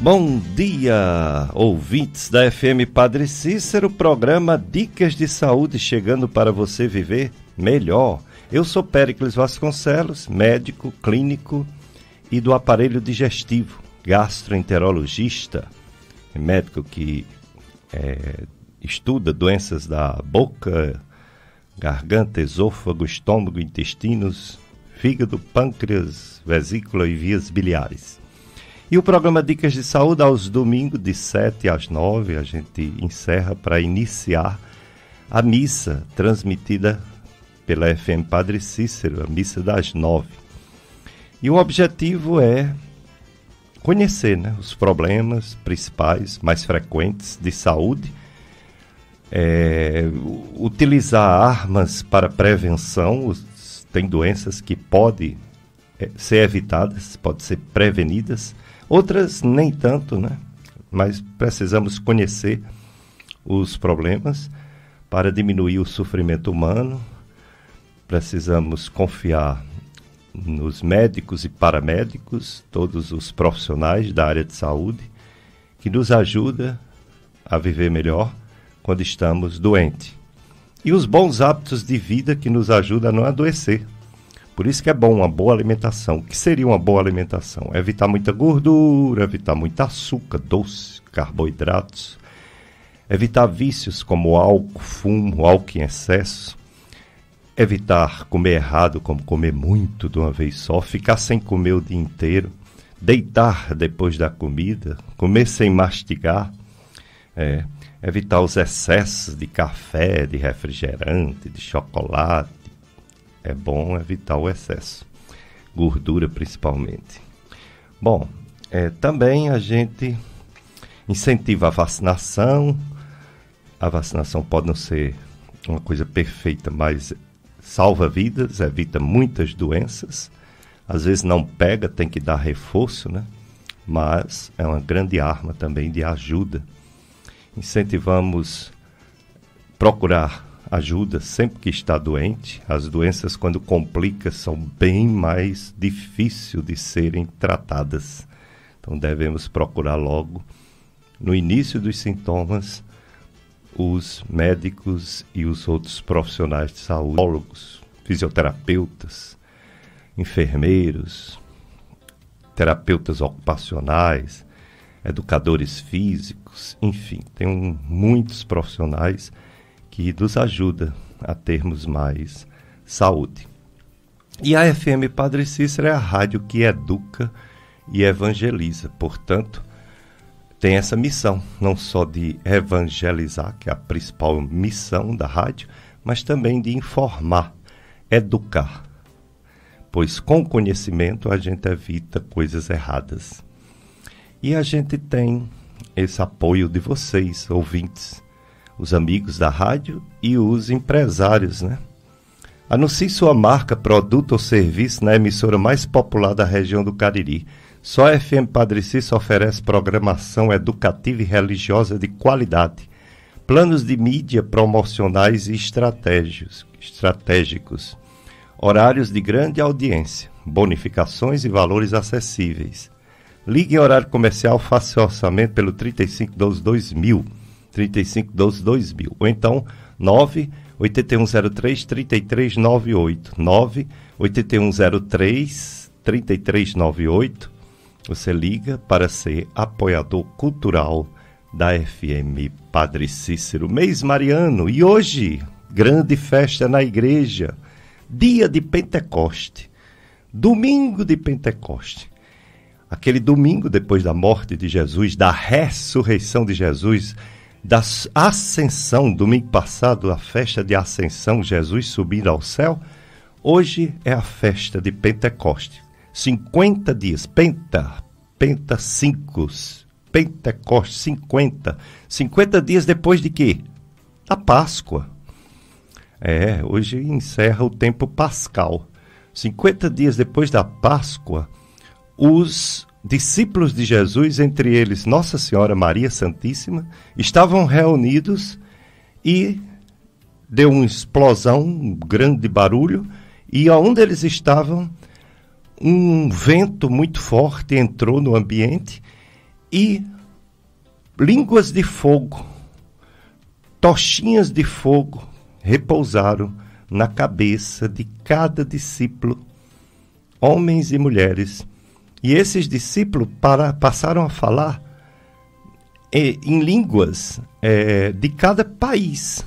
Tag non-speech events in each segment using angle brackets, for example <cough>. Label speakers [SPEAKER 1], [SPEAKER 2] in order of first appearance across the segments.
[SPEAKER 1] Bom dia, ouvintes da FM Padre Cícero, programa Dicas de Saúde chegando para você viver melhor. Eu sou Péricles Vasconcelos, médico, clínico e do aparelho digestivo, gastroenterologista, é médico que é, estuda doenças da boca, garganta, esôfago, estômago, intestinos, fígado, pâncreas, vesícula e vias biliares. E o programa Dicas de Saúde, aos domingos, de 7 às 9, a gente encerra para iniciar a missa transmitida pela FM Padre Cícero, a missa das 9. E o objetivo é conhecer né, os problemas principais, mais frequentes de saúde, é, utilizar armas para prevenção, tem doenças que podem é, ser evitadas, podem ser prevenidas Outras nem tanto, né? Mas precisamos conhecer os problemas para diminuir o sofrimento humano. Precisamos confiar nos médicos e paramédicos, todos os profissionais da área de saúde, que nos ajuda a viver melhor quando estamos doentes. E os bons hábitos de vida que nos ajudam a não adoecer, por isso que é bom uma boa alimentação. O que seria uma boa alimentação? É evitar muita gordura, evitar muito açúcar, doce, carboidratos, evitar vícios como álcool, fumo, álcool em excesso, evitar comer errado, como comer muito de uma vez só, ficar sem comer o dia inteiro, deitar depois da comida, comer sem mastigar, é, evitar os excessos de café, de refrigerante, de chocolate, é bom evitar o excesso, gordura principalmente. Bom, é, também a gente incentiva a vacinação. A vacinação pode não ser uma coisa perfeita, mas salva vidas, evita muitas doenças. Às vezes não pega, tem que dar reforço, né? Mas é uma grande arma também de ajuda. Incentivamos procurar ajuda sempre que está doente. As doenças, quando complicam, são bem mais difíceis de serem tratadas. Então, devemos procurar logo, no início dos sintomas, os médicos e os outros profissionais de saúde, psicólogos, fisioterapeutas, enfermeiros, terapeutas ocupacionais, educadores físicos, enfim, tem um, muitos profissionais que nos ajuda a termos mais saúde. E a FM Padre Cícero é a rádio que educa e evangeliza, portanto, tem essa missão, não só de evangelizar, que é a principal missão da rádio, mas também de informar, educar. Pois com conhecimento a gente evita coisas erradas. E a gente tem esse apoio de vocês, ouvintes, os amigos da rádio e os empresários, né? Anuncie sua marca, produto ou serviço na emissora mais popular da região do Cariri. Só a FM Padre Cício oferece programação educativa e religiosa de qualidade, planos de mídia promocionais e estratégicos, horários de grande audiência, bonificações e valores acessíveis. Ligue em horário comercial, faça seu orçamento pelo 3522000. 2000 3512 2000. Ou então 9 8103 3398. 9 8103 3398. Você liga para ser apoiador cultural da FM Padre Cícero, mês mariano. E hoje, grande festa na igreja, dia de Pentecoste, domingo de Pentecoste. Aquele domingo depois da morte de Jesus, da ressurreição de Jesus, da ascensão, domingo passado, a festa de ascensão, Jesus subindo ao céu, hoje é a festa de Pentecoste. 50 dias, penta, penta cinco Pentecoste 50, 50 dias depois de quê? Da Páscoa. É, hoje encerra o tempo pascal. 50 dias depois da Páscoa, os discípulos de Jesus, entre eles Nossa Senhora Maria Santíssima, estavam reunidos e deu uma explosão, um grande barulho, e onde eles estavam, um vento muito forte entrou no ambiente e línguas de fogo, tochinhas de fogo repousaram na cabeça de cada discípulo, homens e mulheres e esses discípulos para, passaram a falar em, eh, em línguas é, de cada país.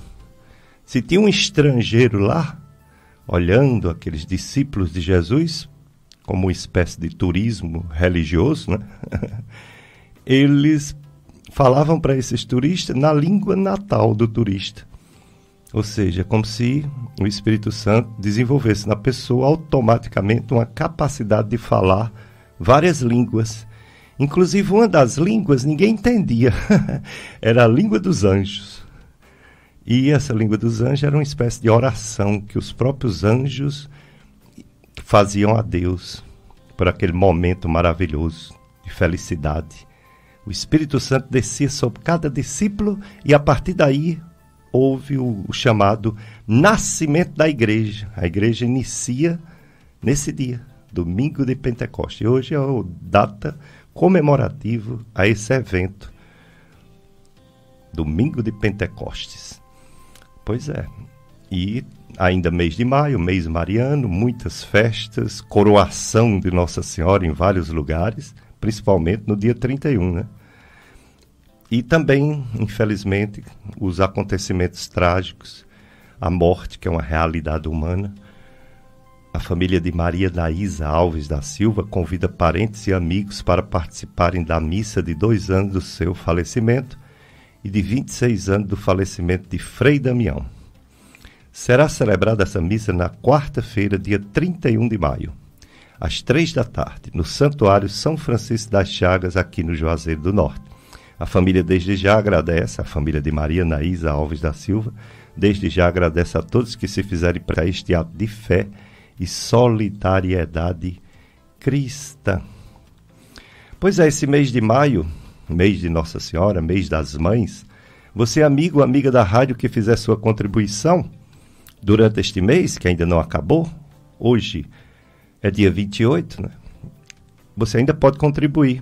[SPEAKER 1] Se tinha um estrangeiro lá, olhando aqueles discípulos de Jesus, como uma espécie de turismo religioso, né? <laughs> eles falavam para esses turistas na língua natal do turista. Ou seja, como se o Espírito Santo desenvolvesse na pessoa automaticamente uma capacidade de falar várias línguas. Inclusive, uma das línguas ninguém entendia. <laughs> era a língua dos anjos. E essa língua dos anjos era uma espécie de oração que os próprios anjos faziam a Deus por aquele momento maravilhoso de felicidade. O Espírito Santo descia sobre cada discípulo e a partir daí houve o, chamado nascimento da igreja. A igreja inicia nesse dia domingo de Pentecoste. Hoje é a data comemorativa a esse evento, domingo de Pentecostes. Pois é. E ainda mês de maio, mês mariano, muitas festas, coroação de Nossa Senhora em vários lugares, principalmente no dia 31, né? E também, infelizmente, os acontecimentos trágicos, a morte, que é uma realidade humana, a família de Maria Naísa Alves da Silva convida parentes e amigos para participarem da missa de dois anos do seu falecimento e de 26 anos do falecimento de Frei Damião. Será celebrada essa missa na quarta-feira, dia 31 de maio, às três da tarde, no Santuário São Francisco das Chagas, aqui no Juazeiro do Norte. A família desde já agradece, a família de Maria Naísa Alves da Silva, desde já agradece a todos que se fizerem para este ato de fé e solidariedade cristã. Pois é, esse mês de maio, mês de Nossa Senhora, mês das mães, você, amigo, amiga da rádio que fizer sua contribuição durante este mês, que ainda não acabou, hoje é dia 28, né? você ainda pode contribuir.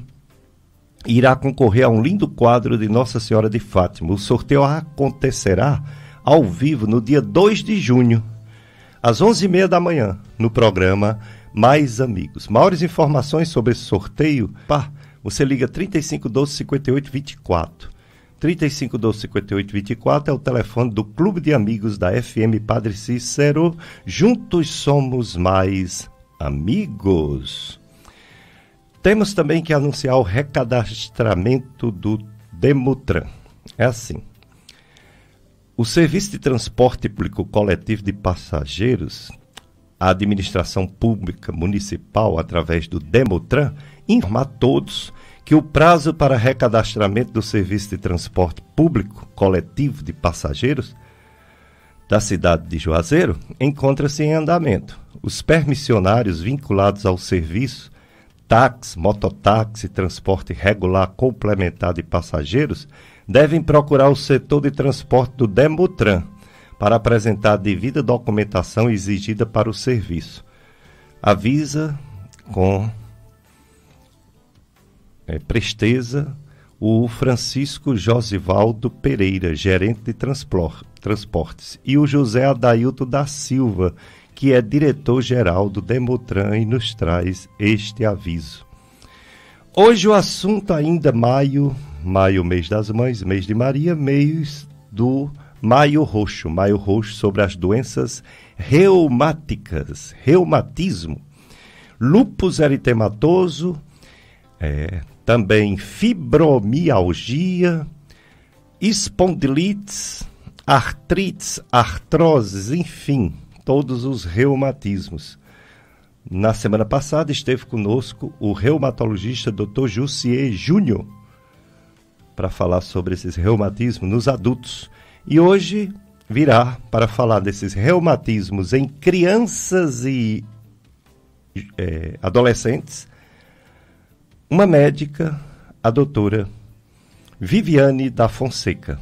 [SPEAKER 1] Irá concorrer a um lindo quadro de Nossa Senhora de Fátima. O sorteio acontecerá ao vivo no dia 2 de junho às 11h30 da manhã, no programa Mais Amigos. Maiores informações sobre esse sorteio, pá, você liga 3512 5824. 3512 5824 é o telefone do Clube de Amigos da FM Padre Cícero. Juntos somos mais amigos. Temos também que anunciar o recadastramento do Demutran. É assim. O Serviço de Transporte Público Coletivo de Passageiros, a administração pública municipal, através do Demotran, informa a todos que o prazo para recadastramento do Serviço de Transporte Público Coletivo de Passageiros da cidade de Juazeiro encontra-se em andamento. Os permissionários vinculados ao serviço táxi, mototáxi, transporte regular complementar de passageiros devem procurar o setor de transporte do Demutran para apresentar a devida documentação exigida para o serviço. Avisa com é, presteza o Francisco Josivaldo Pereira, gerente de transportes, e o José Adailto da Silva, que é diretor-geral do Demutran e nos traz este aviso. Hoje o assunto ainda maio maio, mês das mães, mês de Maria, mês do Maio Roxo, Maio Roxo sobre as doenças reumáticas, reumatismo, lúpus eritematoso, é, também fibromialgia, espondilites, artrites, artroses, enfim, todos os reumatismos. Na semana passada esteve conosco o reumatologista Dr. Jussier Júnior para falar sobre esses reumatismos nos adultos. E hoje virá para falar desses reumatismos em crianças e é, adolescentes uma médica, a doutora Viviane da Fonseca.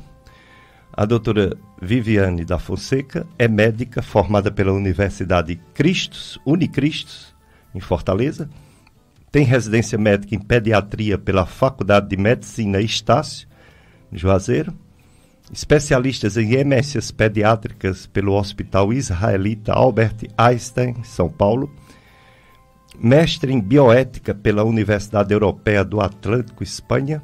[SPEAKER 1] A doutora Viviane da Fonseca é médica formada pela Universidade Cristos, Unicristos, em Fortaleza tem residência médica em pediatria pela Faculdade de Medicina Estácio, Juazeiro, especialistas em emergências pediátricas pelo Hospital Israelita Albert Einstein, São Paulo, mestre em bioética pela Universidade Europeia do Atlântico, Espanha,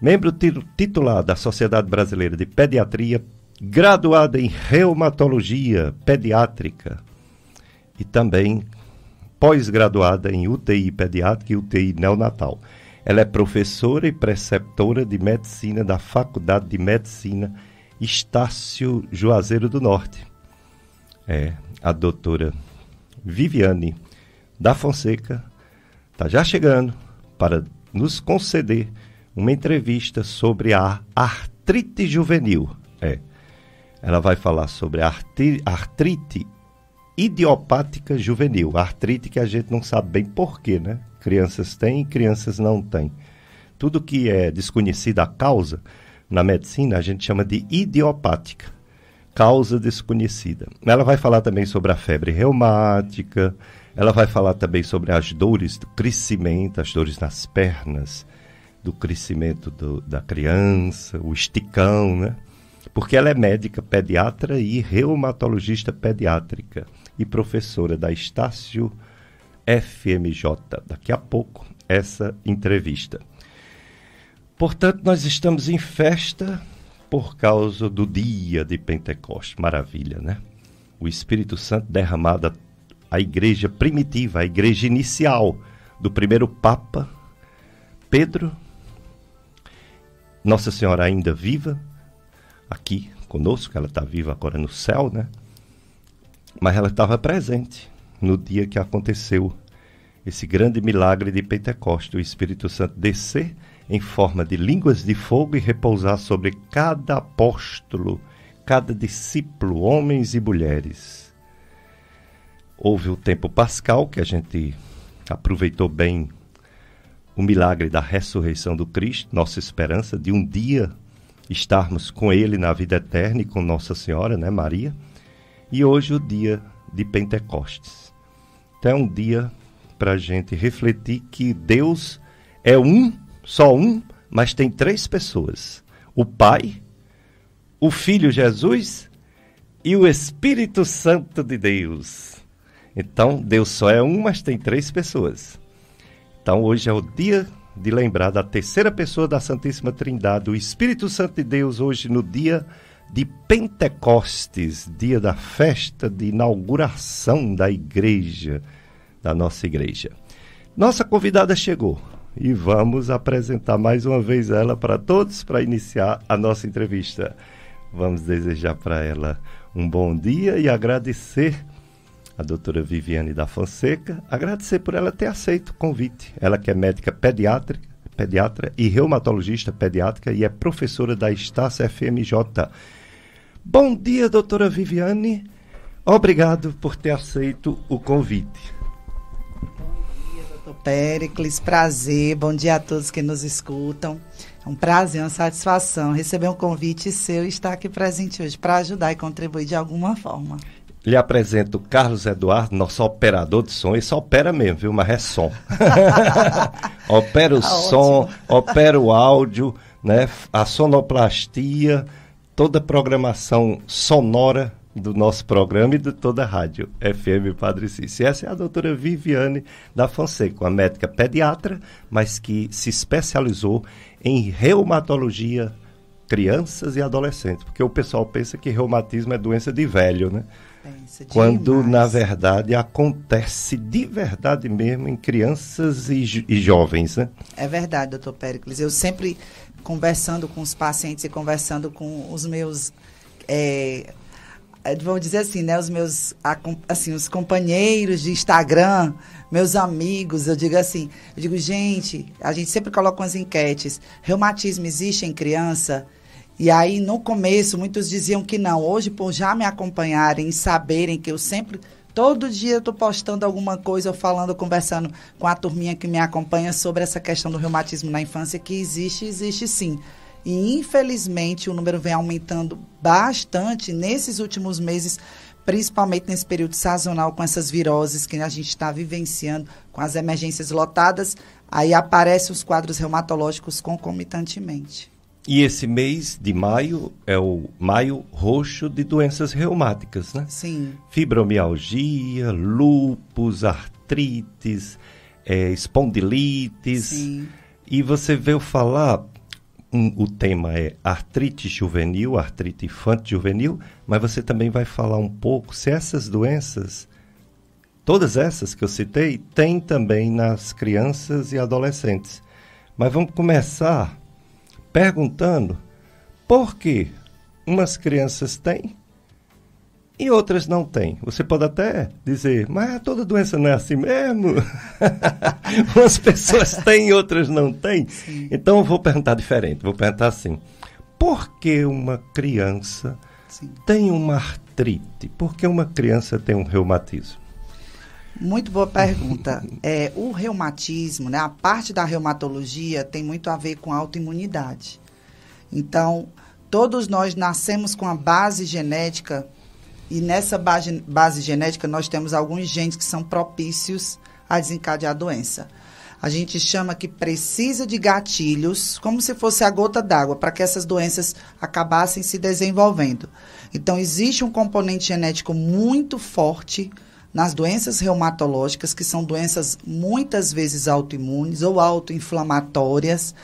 [SPEAKER 1] membro titular da Sociedade Brasileira de Pediatria, graduada em reumatologia pediátrica e também pós-graduada em UTI pediátrica e UTI neonatal. Ela é professora e preceptora de medicina da Faculdade de Medicina Estácio Juazeiro do Norte. É, a doutora Viviane da Fonseca está já chegando para nos conceder uma entrevista sobre a artrite juvenil. É. Ela vai falar sobre a artrite idiopática juvenil. Artrite que a gente não sabe bem porquê, né? Crianças têm e crianças não têm. Tudo que é desconhecida a causa, na medicina, a gente chama de idiopática. Causa desconhecida. Ela vai falar também sobre a febre reumática, ela vai falar também sobre as dores do crescimento, as dores nas pernas, do crescimento do, da criança, o esticão, né? Porque ela é médica pediatra e reumatologista pediátrica e professora da Estácio FMJ. Daqui a pouco, essa entrevista. Portanto, nós estamos em festa por causa do dia de Pentecostes. Maravilha, né? O Espírito Santo derramado à igreja primitiva, à igreja inicial do primeiro Papa Pedro. Nossa Senhora ainda viva, aqui conosco, ela está viva agora no céu, né? mas ela estava presente no dia que aconteceu esse grande milagre de Pentecostes, o Espírito Santo descer em forma de línguas de fogo e repousar sobre cada apóstolo, cada discípulo, homens e mulheres. Houve o tempo pascal, que a gente aproveitou bem o milagre da ressurreição do Cristo, nossa esperança de um dia estarmos com Ele na vida eterna e com Nossa Senhora, né, Maria? e hoje o dia de Pentecostes. Então é um dia para a gente refletir que Deus é um, só um, mas tem três pessoas: o Pai, o Filho Jesus e o Espírito Santo de Deus. Então Deus só é um, mas tem três pessoas. Então hoje é o dia de lembrar da terceira pessoa da Santíssima Trindade, o Espírito Santo de Deus, hoje no dia de Pentecostes, dia da festa de inauguração da igreja, da nossa igreja. Nossa convidada chegou e vamos apresentar mais uma vez ela para todos para iniciar a nossa entrevista. Vamos desejar para ela um bom dia e agradecer a doutora Viviane da Fonseca, agradecer por ela ter aceito o convite. Ela que é médica pediátrica, pediatra e reumatologista pediátrica e é professora da Estácio FMJ Bom dia, doutora Viviane. Obrigado por ter aceito o convite.
[SPEAKER 2] Bom dia, doutor Pericles. Prazer. Bom dia a todos que nos escutam. É um prazer, uma satisfação receber um convite seu e estar aqui presente hoje para ajudar e contribuir de alguma forma.
[SPEAKER 1] Lhe apresento Carlos Eduardo, nosso operador de som. Isso opera mesmo, viu? Mas é som. <laughs> opera o tá som, ótimo. opera o áudio, né? a sonoplastia toda a programação sonora do nosso programa e de toda a rádio FM Padre Cícero. Essa é a doutora Viviane da Fonseca, uma médica pediatra, mas que se especializou em reumatologia crianças e adolescentes, porque o pessoal pensa que reumatismo é doença de velho, né? Pensa Quando demais. na verdade acontece de verdade mesmo em crianças e, jo e jovens, né?
[SPEAKER 2] É verdade, doutor Péricles. Eu sempre conversando com os pacientes e conversando com os meus é, é dizer assim, né, os meus assim, os companheiros de Instagram, meus amigos, eu digo assim, eu digo, gente, a gente sempre coloca umas enquetes, reumatismo existe em criança? E aí no começo muitos diziam que não. Hoje por já me acompanharem e saberem que eu sempre Todo dia eu estou postando alguma coisa ou falando, conversando com a turminha que me acompanha sobre essa questão do reumatismo na infância, que existe, existe sim. E infelizmente o número vem aumentando bastante nesses últimos meses, principalmente nesse período sazonal, com essas viroses que a gente está vivenciando, com as emergências lotadas. Aí aparecem os quadros reumatológicos concomitantemente.
[SPEAKER 1] E esse mês de maio é o maio roxo de doenças reumáticas, né? Sim. Fibromialgia, lúpus, artrites, é, espondilites. Sim. E você veio falar, um, o tema é artrite juvenil, artrite infantil juvenil, mas você também vai falar um pouco se essas doenças, todas essas que eu citei, tem também nas crianças e adolescentes. Mas vamos começar perguntando por que umas crianças têm e outras não têm. Você pode até dizer, mas toda doença não é assim mesmo? <laughs> umas pessoas têm e outras não têm. Sim. Então eu vou perguntar diferente, vou perguntar assim: por que uma criança Sim. tem uma artrite? Por que uma criança tem um reumatismo?
[SPEAKER 2] Muito boa pergunta. É, o reumatismo, né, a parte da reumatologia tem muito a ver com autoimunidade. Então, todos nós nascemos com a base genética e nessa base, base genética nós temos alguns genes que são propícios a desencadear a doença. A gente chama que precisa de gatilhos, como se fosse a gota d'água, para que essas doenças acabassem se desenvolvendo. Então, existe um componente genético muito forte nas doenças reumatológicas, que são doenças muitas vezes autoimunes ou autoinflamatórias.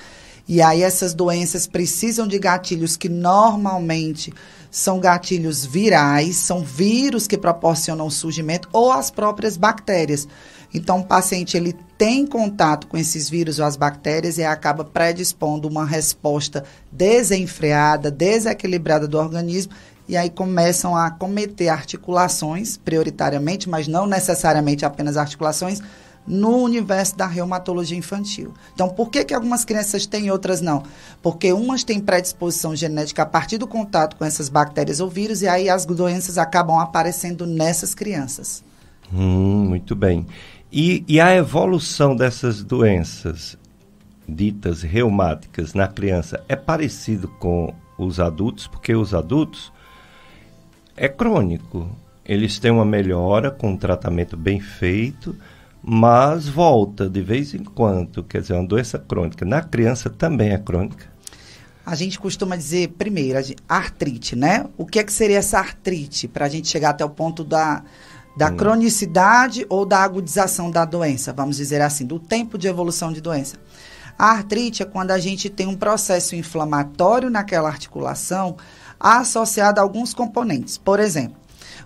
[SPEAKER 2] E aí essas doenças precisam de gatilhos que normalmente são gatilhos virais, são vírus que proporcionam surgimento ou as próprias bactérias. Então o paciente ele tem contato com esses vírus ou as bactérias e acaba predispondo uma resposta desenfreada, desequilibrada do organismo e aí começam a cometer articulações, prioritariamente, mas não necessariamente apenas articulações, no universo da reumatologia infantil. Então, por que, que algumas crianças têm e outras não? Porque umas têm predisposição genética a partir do contato com essas bactérias ou vírus, e aí as doenças acabam aparecendo nessas crianças.
[SPEAKER 1] Hum, muito bem. E, e a evolução dessas doenças ditas reumáticas na criança é parecido com os adultos, porque os adultos é crônico. Eles têm uma melhora com um tratamento bem feito, mas volta de vez em quando. Quer dizer, uma doença crônica. Na criança também é crônica.
[SPEAKER 2] A gente costuma dizer, primeiro, artrite, né? O que é que seria essa artrite para a gente chegar até o ponto da, da hum. cronicidade ou da agudização da doença? Vamos dizer assim, do tempo de evolução de doença. A artrite é quando a gente tem um processo inflamatório naquela articulação associada a alguns componentes. Por exemplo,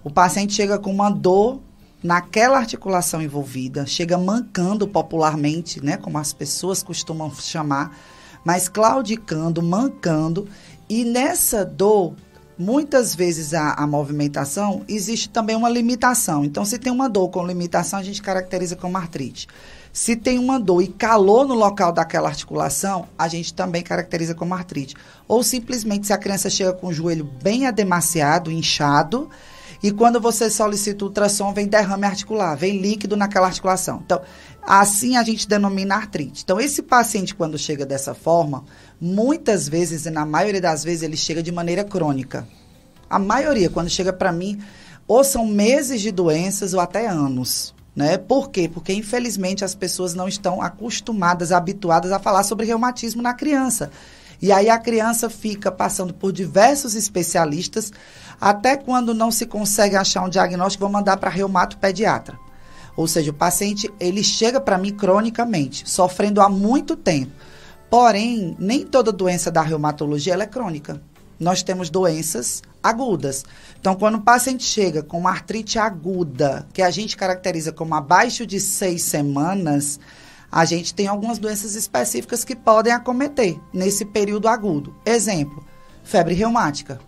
[SPEAKER 2] o paciente chega com uma dor naquela articulação envolvida, chega mancando popularmente, né, como as pessoas costumam chamar, mas claudicando, mancando, e nessa dor, muitas vezes a, a movimentação existe também uma limitação. Então, se tem uma dor com limitação, a gente caracteriza como artrite. Se tem uma dor e calor no local daquela articulação, a gente também caracteriza como artrite. Ou simplesmente se a criança chega com o joelho bem ademaciado, inchado, e quando você solicita o ultrassom, vem derrame articular, vem líquido naquela articulação. Então, assim a gente denomina artrite. Então, esse paciente, quando chega dessa forma, muitas vezes, e na maioria das vezes, ele chega de maneira crônica. A maioria, quando chega para mim, ou são meses de doenças ou até anos. Né? Por quê? Porque, infelizmente, as pessoas não estão acostumadas, habituadas a falar sobre reumatismo na criança. E aí a criança fica passando por diversos especialistas, até quando não se consegue achar um diagnóstico, vão mandar para reumato pediatra. Ou seja, o paciente ele chega para mim cronicamente, sofrendo há muito tempo. Porém, nem toda doença da reumatologia é crônica. Nós temos doenças agudas. Então, quando o paciente chega com uma artrite aguda, que a gente caracteriza como abaixo de seis semanas, a gente tem algumas doenças específicas que podem acometer nesse período agudo. Exemplo, febre reumática.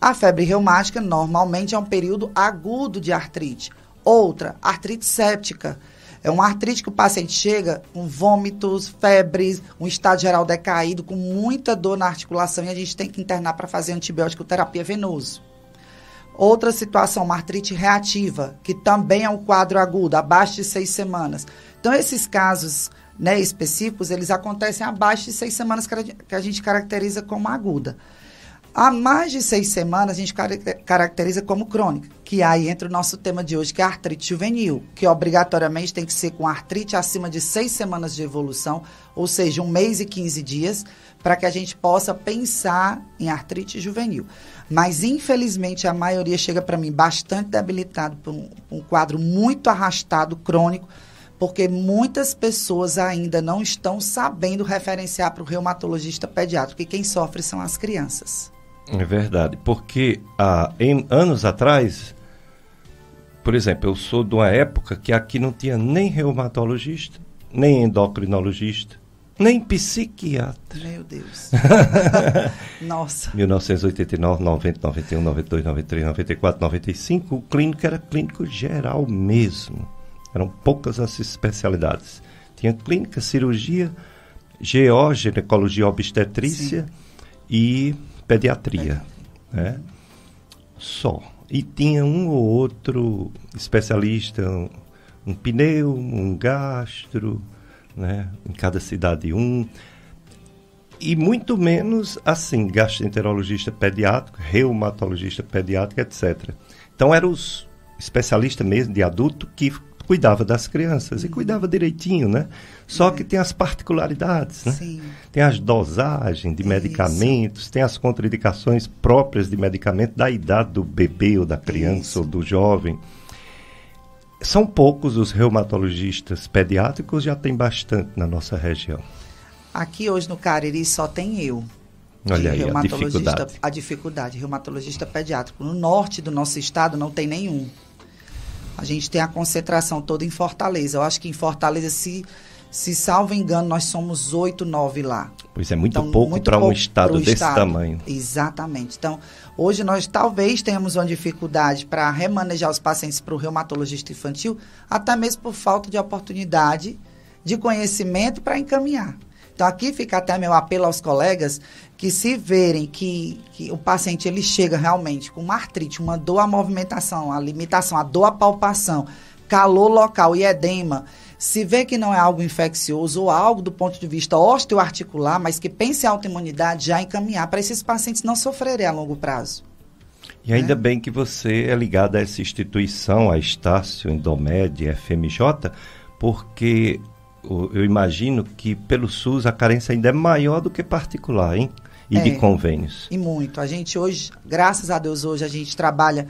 [SPEAKER 2] A febre reumática normalmente é um período agudo de artrite. Outra, artrite séptica é uma artrite que o paciente chega com vômitos, febres, um estado geral decaído, com muita dor na articulação e a gente tem que internar para fazer antibiótico terapia venoso. Outra situação, uma artrite reativa, que também é um quadro agudo, abaixo de seis semanas. Então, esses casos né, específicos, eles acontecem abaixo de seis semanas que a gente caracteriza como aguda. Há mais de seis semanas, a gente caracteriza como crônica, que é aí entra o nosso tema de hoje, que é artrite juvenil, que obrigatoriamente tem que ser com artrite acima de seis semanas de evolução, ou seja, um mês e 15 dias, para que a gente possa pensar em artrite juvenil. Mas, infelizmente, a maioria chega para mim bastante debilitado por um, um quadro muito arrastado, crônico, porque muitas pessoas ainda não estão sabendo referenciar para o reumatologista pediátrico, e quem sofre são as crianças.
[SPEAKER 1] É verdade, porque há, em, anos atrás, por exemplo, eu sou de uma época que aqui não tinha nem reumatologista, nem endocrinologista, nem psiquiatra. Meu Deus. <laughs> Nossa. 1989, 90, 91, 92, 93, 94, 95, o clínico era clínico geral mesmo. Eram poucas as especialidades. Tinha clínica, cirurgia, GO, ginecologia obstetrícia Sim. e pediatria, né? Só. E tinha um ou outro especialista, um, um pneu, um gastro, né? Em cada cidade um. E muito menos, assim, gastroenterologista pediátrico, reumatologista pediátrico, etc. Então, eram os especialistas mesmo de adulto que cuidava das crianças e uhum. cuidava direitinho, né? Só é. que tem as particularidades, né? Sim. Tem as dosagens de medicamentos, isso. tem as contraindicações próprias de medicamento da idade do bebê ou da criança isso. ou do jovem. São poucos os reumatologistas pediátricos, já tem bastante na nossa região.
[SPEAKER 2] Aqui hoje no Cariri só tem eu.
[SPEAKER 1] Olha aí, reumatologista, a dificuldade.
[SPEAKER 2] A dificuldade, reumatologista pediátrico. No norte do nosso estado não tem nenhum. A gente tem a concentração toda em Fortaleza. Eu acho que em Fortaleza, se, se salvo engano, nós somos oito, nove lá.
[SPEAKER 1] Pois é, muito então, pouco para um estado desse estado. tamanho.
[SPEAKER 2] Exatamente. Então, hoje nós talvez tenhamos uma dificuldade para remanejar os pacientes para o reumatologista infantil, até mesmo por falta de oportunidade, de conhecimento para encaminhar. Então, aqui fica até meu apelo aos colegas que se verem que, que, o paciente ele chega realmente com uma artrite, uma dor à movimentação, a limitação, a dor à palpação, calor local e edema, se vê que não é algo infeccioso ou algo do ponto de vista osteoarticular, mas que pense a autoimunidade já encaminhar para esses pacientes não sofrerem a longo prazo.
[SPEAKER 1] E ainda é. bem que você é ligado a essa instituição, a Estácio, Indomed, FMJ, porque eu imagino que pelo SUS a carência ainda é maior do que particular, hein? e é, de convênios.
[SPEAKER 2] E muito. A gente hoje, graças a Deus, hoje a gente trabalha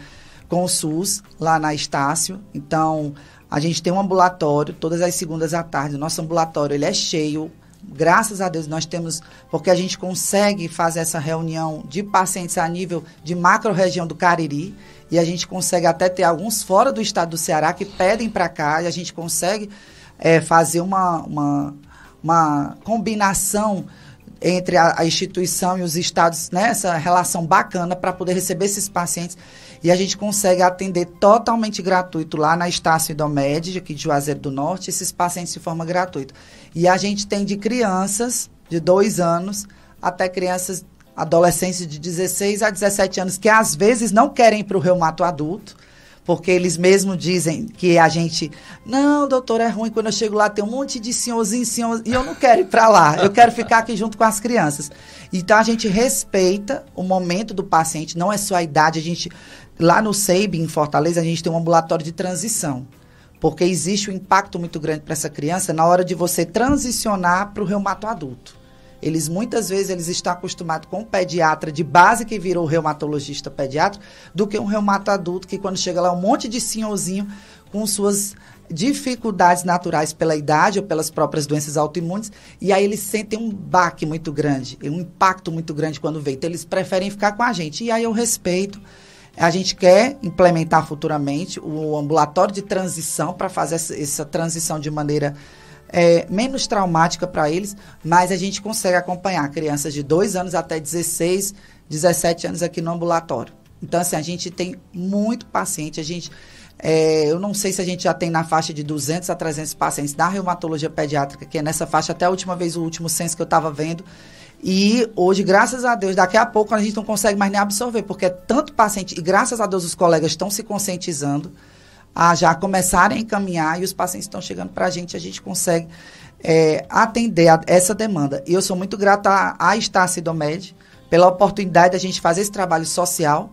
[SPEAKER 2] com o SUS lá na Estácio. Então, a gente tem um ambulatório todas as segundas à tarde. nosso ambulatório ele é cheio. Graças a Deus nós temos, porque a gente consegue fazer essa reunião de pacientes a nível de macro região do Cariri e a gente consegue até ter alguns fora do estado do Ceará que pedem para cá e a gente consegue é, fazer uma, uma, uma combinação entre a, a, instituição e os estados, né, essa relação bacana para poder receber esses pacientes. E a gente consegue atender totalmente gratuito lá na Estácio Idomed, aqui de Juazeiro do Norte, esses pacientes de forma gratuita. E a gente tem de crianças de dois anos até crianças, adolescentes de 16 a 17 anos, que às vezes não querem ir para o reumato adulto, porque eles mesmo dizem que a gente, não, doutor, é ruim, quando eu chego lá tem um monte de senhorzinho, senhorzinho e eu não quero ir para lá, eu quero ficar aqui junto com as crianças. Então a gente respeita o momento do paciente, não é só a idade, a gente lá no SEIB em Fortaleza, a gente tem um ambulatório de transição porque existe um impacto muito grande para essa criança na hora de você transicionar para o reumato adulto. Eles muitas vezes eles estão acostumados com o pediatra de base que virou reumatologista pediatra do que um reumato adulto que quando chega lá um monte de senhorzinho com suas dificuldades naturais pela idade ou pelas próprias doenças autoimunes, e aí eles sentem um baque muito grande, um impacto muito grande quando vem. Então, eles preferem ficar com a gente. E aí eu respeito. A gente quer implementar futuramente o ambulatório de transição para fazer essa, essa transição de maneira é, menos traumática para eles, mas a gente consegue acompanhar crianças de 2 anos até 16, 17 anos aqui no ambulatório. Então, assim, a gente tem muito paciente, a gente... É, eu não sei se a gente já tem na faixa de 200 a 300 pacientes da reumatologia pediátrica, que é nessa faixa, até a última vez, o último censo que eu estava vendo. E hoje, graças a Deus, daqui a pouco a gente não consegue mais nem absorver, porque é tanto paciente, e graças a Deus os colegas estão se conscientizando a já começarem a encaminhar e os pacientes estão chegando para a gente, a gente consegue é, atender a essa demanda. E eu sou muito grata à, à Estácio Domed pela oportunidade a gente fazer esse trabalho social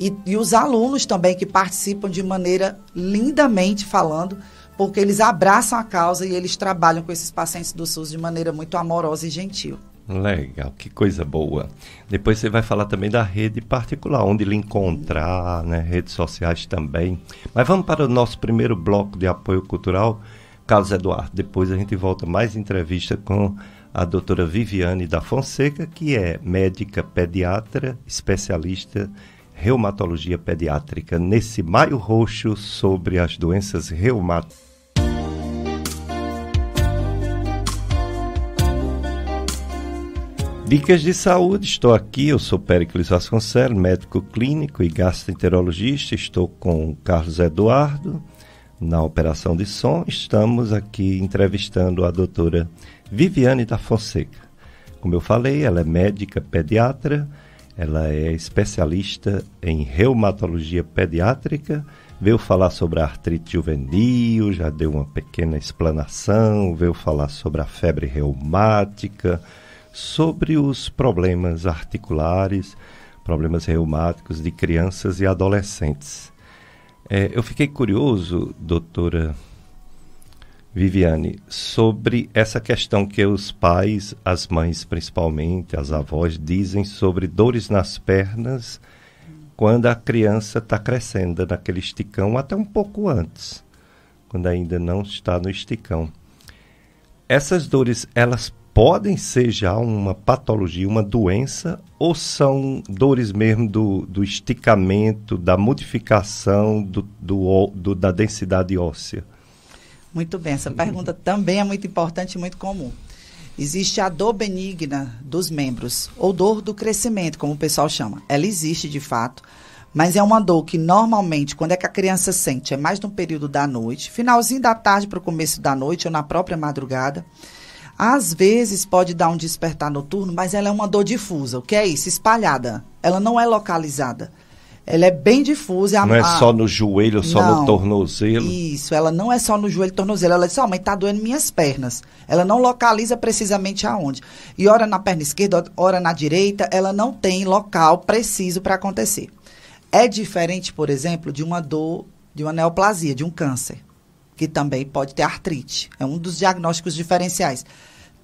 [SPEAKER 2] e, e os alunos também que participam de maneira lindamente falando, porque eles abraçam a causa e eles trabalham com esses pacientes do SUS de maneira muito amorosa e gentil.
[SPEAKER 1] Legal, que coisa boa. Depois você vai falar também da rede particular, onde lhe encontrar, né? redes sociais também. Mas vamos para o nosso primeiro bloco de apoio cultural, Carlos Eduardo. Depois a gente volta mais entrevista com a doutora Viviane da Fonseca, que é médica pediatra, especialista reumatologia pediátrica, nesse maio roxo sobre as doenças reumáticas. Dicas de saúde, estou aqui, eu sou Péricles Vasconcelos, médico clínico e gastroenterologista, estou com o Carlos Eduardo na operação de som. Estamos aqui entrevistando a doutora Viviane da Fonseca. Como eu falei, ela é médica pediatra, ela é especialista em reumatologia pediátrica, veio falar sobre a artrite juvenil, já deu uma pequena explanação, veio falar sobre a febre reumática, sobre os problemas articulares, problemas reumáticos de crianças e adolescentes. É, eu fiquei curioso, doutora Viviane, sobre essa questão que os pais, as mães principalmente, as avós, dizem sobre dores nas pernas quando a criança está crescendo naquele esticão, até um pouco antes, quando ainda não está no esticão. Essas dores, elas podem ser já uma patologia, uma doença, ou são dores mesmo do, do esticamento, da modificação do, do, do, da densidade óssea?
[SPEAKER 2] Muito bem, essa pergunta também é muito importante e muito comum. Existe a dor benigna dos membros, ou dor do crescimento, como o pessoal chama. Ela existe de fato, mas é uma dor que normalmente, quando é que a criança sente? É mais no período da noite, finalzinho da tarde para o começo da noite ou na própria madrugada. Às vezes pode dar um despertar noturno, mas ela é uma dor difusa. O que é isso? Espalhada. Ela não é localizada. Ela é bem difusa. É a, não é a... só no
[SPEAKER 1] joelho, só não, no tornozelo.
[SPEAKER 2] Isso, ela não é só no joelho e tornozelo. Ela diz, ó, oh, mãe, tá doendo minhas pernas. Ela não localiza precisamente aonde. E ora na perna esquerda, ora na direita, ela não tem local preciso para acontecer. É diferente, por exemplo, de uma dor, de uma neoplasia, de um câncer que também pode ter artrite. É um dos diagnósticos diferenciais.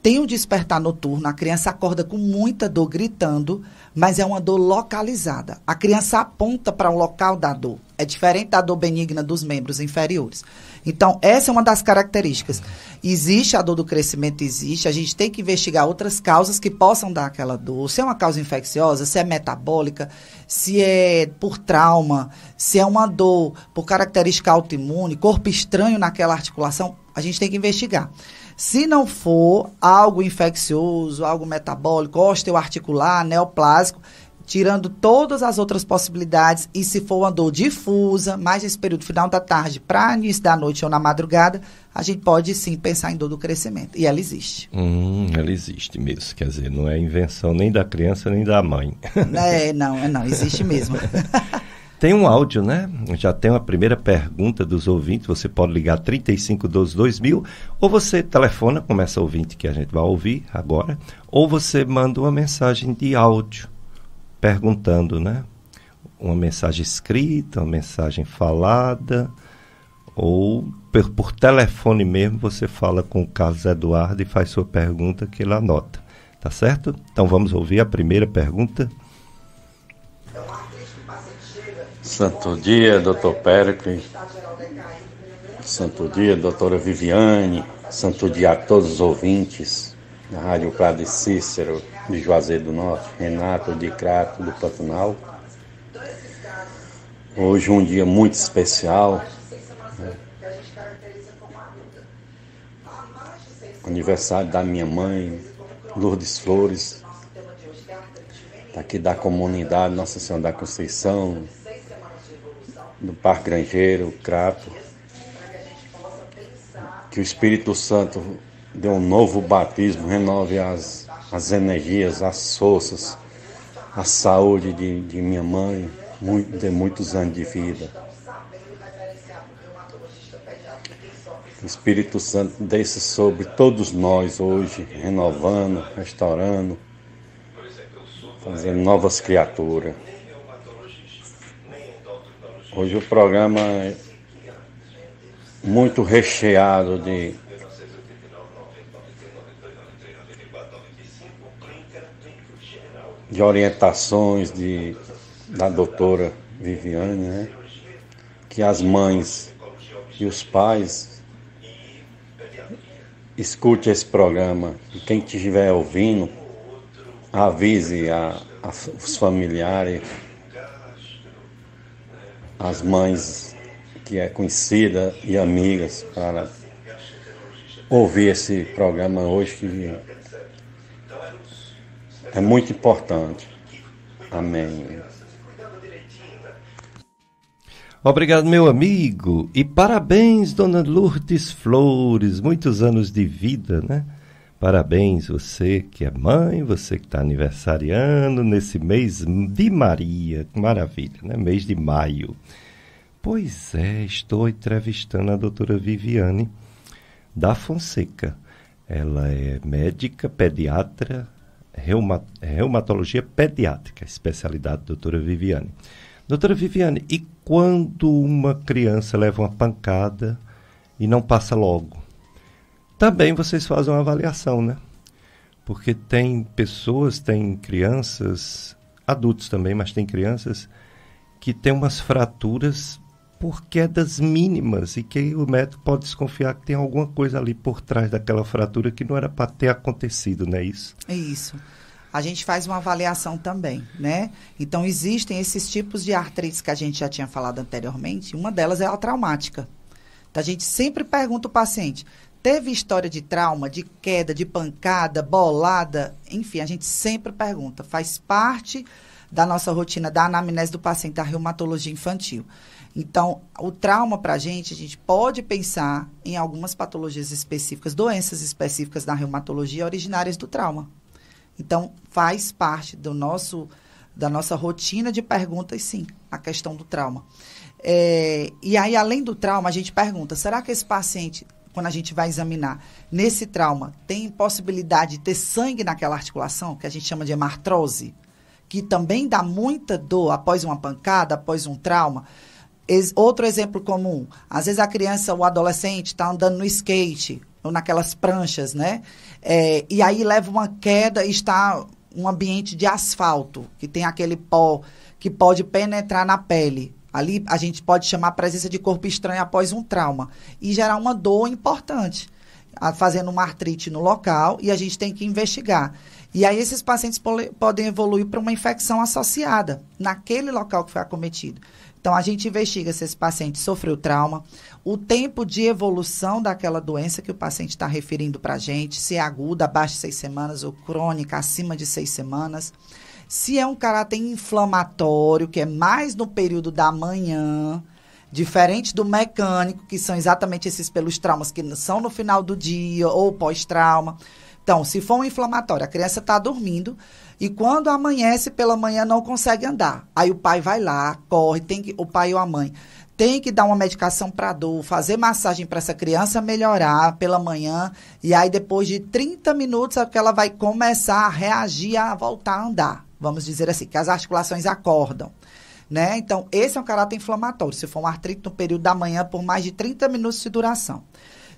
[SPEAKER 2] Tem o despertar noturno, a criança acorda com muita dor gritando, mas é uma dor localizada. A criança aponta para o local da dor. É diferente da dor benigna dos membros inferiores. Então, essa é uma das características. Existe a dor do crescimento, existe. A gente tem que investigar outras causas que possam dar aquela dor. Se é uma causa infecciosa, se é metabólica, se é por trauma, se é uma dor por característica autoimune, corpo estranho naquela articulação, a gente tem que investigar. Se não for algo infeccioso, algo metabólico, osteoarticular, neoplásico, tirando todas as outras possibilidades, e se for uma dor difusa, mais nesse período final da tarde para início da noite ou na madrugada, a gente pode sim pensar em dor do crescimento. E ela existe.
[SPEAKER 1] Hum, ela existe mesmo. Quer dizer, não é invenção nem da criança nem da mãe.
[SPEAKER 2] <laughs> É, não, é não, existe mesmo.
[SPEAKER 1] <laughs> Tem um áudio, né? Já tem uma primeira pergunta dos ouvintes. Você pode ligar 3512 2000 ou você telefona, começa ouvinte que a gente vai ouvir agora, ou você manda uma mensagem de áudio perguntando, né? Uma mensagem escrita, uma mensagem falada, ou por, por, telefone mesmo você fala com o Carlos Eduardo e faz sua pergunta que ele anota, tá certo? Então vamos ouvir a primeira
[SPEAKER 3] pergunta. Santo dia, doutor Péricles. Santo dia, doutora Viviane. Santo dia a todos os ouvintes na Rádio Padre Cícero de Juazeiro do Norte, Renato de Crato do Pantanal. Hoje um dia muito especial. Né? Aniversário da minha mãe, Lourdes Flores, tá aqui da comunidade Nossa Senhora da Conceição, do Parque Grangeiro, Crato. Que o Espírito Santo dê um novo batismo, renove as, as energias, as forças, a saúde de, de minha mãe, muito, muitos anos de vida. O Espírito Santo desça sobre todos nós hoje, renovando, restaurando, fazendo novas criaturas. Hoje o programa é muito recheado de de orientações de, da doutora Viviane, né? que as mães e os pais escute esse programa e quem estiver ouvindo avise a, a, os familiares, as mães que é conhecida e amigas para ouvir esse programa hoje que é muito importante. Amém.
[SPEAKER 1] Obrigado, meu amigo. E parabéns, dona Lourdes Flores. Muitos anos de vida, né? Parabéns, você que é mãe, você que está aniversariando nesse mês de Maria. Maravilha, né? Mês de maio. Pois é, estou entrevistando a doutora Viviane da Fonseca. Ela é médica, pediatra, reumatologia pediátrica, especialidade da doutora Viviane. Doutora Viviane, e quando uma criança leva uma pancada e não passa logo? Também vocês fazem uma avaliação, né? Porque tem pessoas, tem crianças, adultos também, mas tem crianças que têm umas fraturas por quedas mínimas e que o médico pode desconfiar que tem alguma coisa ali por trás daquela fratura que não era para ter acontecido, não é isso?
[SPEAKER 2] É isso. A gente faz uma avaliação também, né? Então, existem esses tipos de artrite que a gente já tinha falado anteriormente. Uma delas é a traumática. Então, a gente sempre pergunta o paciente, teve história de trauma, de queda, de pancada, bolada, enfim, a gente sempre pergunta. Faz parte da nossa rotina da anamnese do paciente da reumatologia infantil. Então, o trauma para a gente, a gente pode pensar em algumas patologias específicas, doenças específicas da reumatologia originárias do trauma. Então, faz parte do nosso, da nossa rotina de perguntas, sim, a questão do trauma. É, e aí, além do trauma, a gente pergunta: será que esse paciente, quando a gente vai examinar nesse trauma, tem possibilidade de ter sangue naquela articulação, que a gente chama de hemartrose, que também dá muita dor após uma pancada, após um trauma? outro exemplo comum, às vezes a criança, o adolescente, está andando no skate ou naquelas pranchas, né? É, e aí leva uma queda e está um ambiente de asfalto, que tem aquele pó que pode penetrar na pele. Ali a gente pode chamar a presença de corpo estranho após um trauma e gerar uma dor importante, fazendo uma artrite no local e a gente tem que investigar. E aí esses pacientes podem evoluir para uma infecção associada naquele local que foi acometido. Então, a gente investiga se esse paciente sofreu trauma, o tempo de evolução daquela doença que o paciente está referindo para a gente, se é aguda, abaixo de seis semanas, ou crônica, acima de seis semanas. Se é um caráter inflamatório, que é mais no período da manhã, Diferente do mecânico, que são exatamente esses pelos traumas que são no final do dia ou pós-trauma. Então, se for um inflamatório, a criança está dormindo, e quando amanhece pela manhã não consegue andar. Aí o pai vai lá, corre, tem que, o pai ou a mãe tem que dar uma medicação para dor, fazer massagem para essa criança melhorar pela manhã, e aí depois de 30 minutos é que ela vai começar a reagir, a voltar a andar. Vamos dizer assim, que as articulações acordam. Né? Então, esse é um caráter inflamatório, se for um artrite no período da manhã por mais de 30 minutos de duração.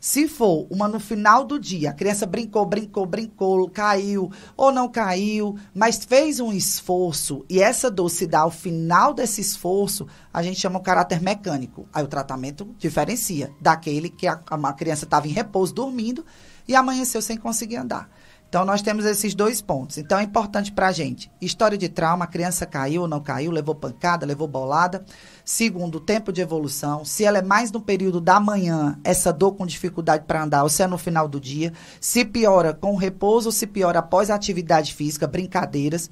[SPEAKER 2] Se for uma no final do dia, a criança brincou, brincou, brincou, caiu ou não caiu, mas fez um esforço e essa dor se dá ao final desse esforço, a gente chama o caráter mecânico. Aí o tratamento diferencia daquele que a, a criança estava em repouso, dormindo e amanheceu sem conseguir andar. Então, nós temos esses dois pontos. Então, é importante para a gente. História de trauma, a criança caiu, ou não caiu, levou pancada, levou bolada. Segundo, tempo de evolução. Se ela é mais no período da manhã, essa dor com dificuldade para andar, ou se é no final do dia. Se piora com repouso, ou se piora após a atividade física, brincadeiras.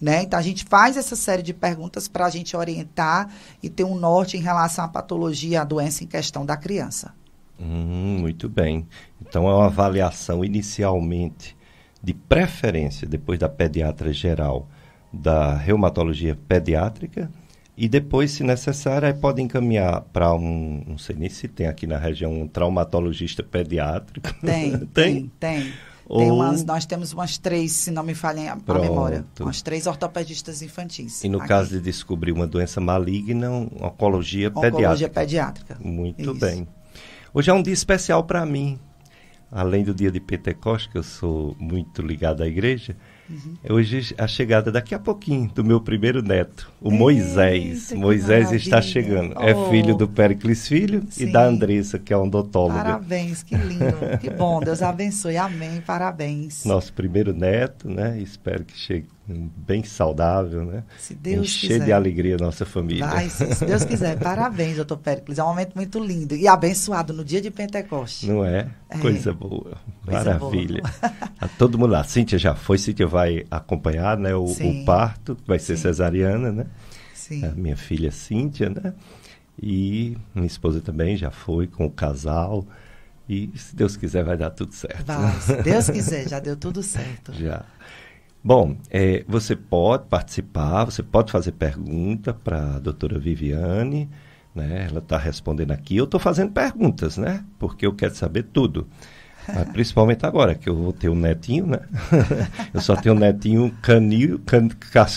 [SPEAKER 2] Né? Então, a gente faz essa série de perguntas para a gente orientar e ter um norte em relação à patologia, à doença em questão da criança.
[SPEAKER 1] Hum, muito bem. Então, é uma avaliação inicialmente de preferência depois da pediatra geral da reumatologia pediátrica e depois, se necessário, pode encaminhar para um, não sei nem se tem aqui na região, um traumatologista pediátrico. <laughs> <laughs> Tem, tem, tem.
[SPEAKER 2] tem. Tem umas, nós temos umas três, se não me falhem a, a, memória, umas três ortopedistas infantis. E no aqui. caso
[SPEAKER 1] de descobrir uma doença maligna, oncologia, oncologia pediátrica. Oncologia pediátrica. Muito Isso. bem. Hoje é um dia especial para mim, além do dia de Pentecoste, que eu sou muito ligado à igreja, uhum. hoje a chegada daqui a pouquinho do meu primeiro neto, o Eita, Moisés. Moisés maravilha. está chegando. É oh. É filho do Pericles Filho Sim. e da Andressa, que é odontóloga.
[SPEAKER 2] Parabéns, que lindo. <laughs> que bom, Deus abençoe. Amém, parabéns.
[SPEAKER 1] Nosso primeiro neto, né? Espero que chegue bem saudável, né? Se Deus Encher quiser. de alegria a nossa família. Vai, se Deus
[SPEAKER 2] quiser. <laughs> Parabéns, doutor Péricles. É um momento muito lindo e abençoado no dia de Pentecoste.
[SPEAKER 1] Não é? é. Coisa boa. Coisa Maravilha. Boa. a todo mundo lá. A Cíntia já foi, Cíntia vai acompanhar, né? O, o parto, vai ser sim. cesariana, né? Sim. A minha filha Cíntia, né? E minha esposa também já foi com o casal. E se Deus quiser, vai dar tudo certo. Vai, se Deus <laughs> quiser,
[SPEAKER 2] já deu tudo certo.
[SPEAKER 1] Já. Bom, é, você pode participar, você pode fazer pergunta para a doutora Viviane, né? ela está respondendo aqui. Eu estou fazendo perguntas, né? Porque eu quero saber tudo. Ah, principalmente agora, que eu vou ter um netinho, né? <laughs> eu só tenho um netinho canil, can,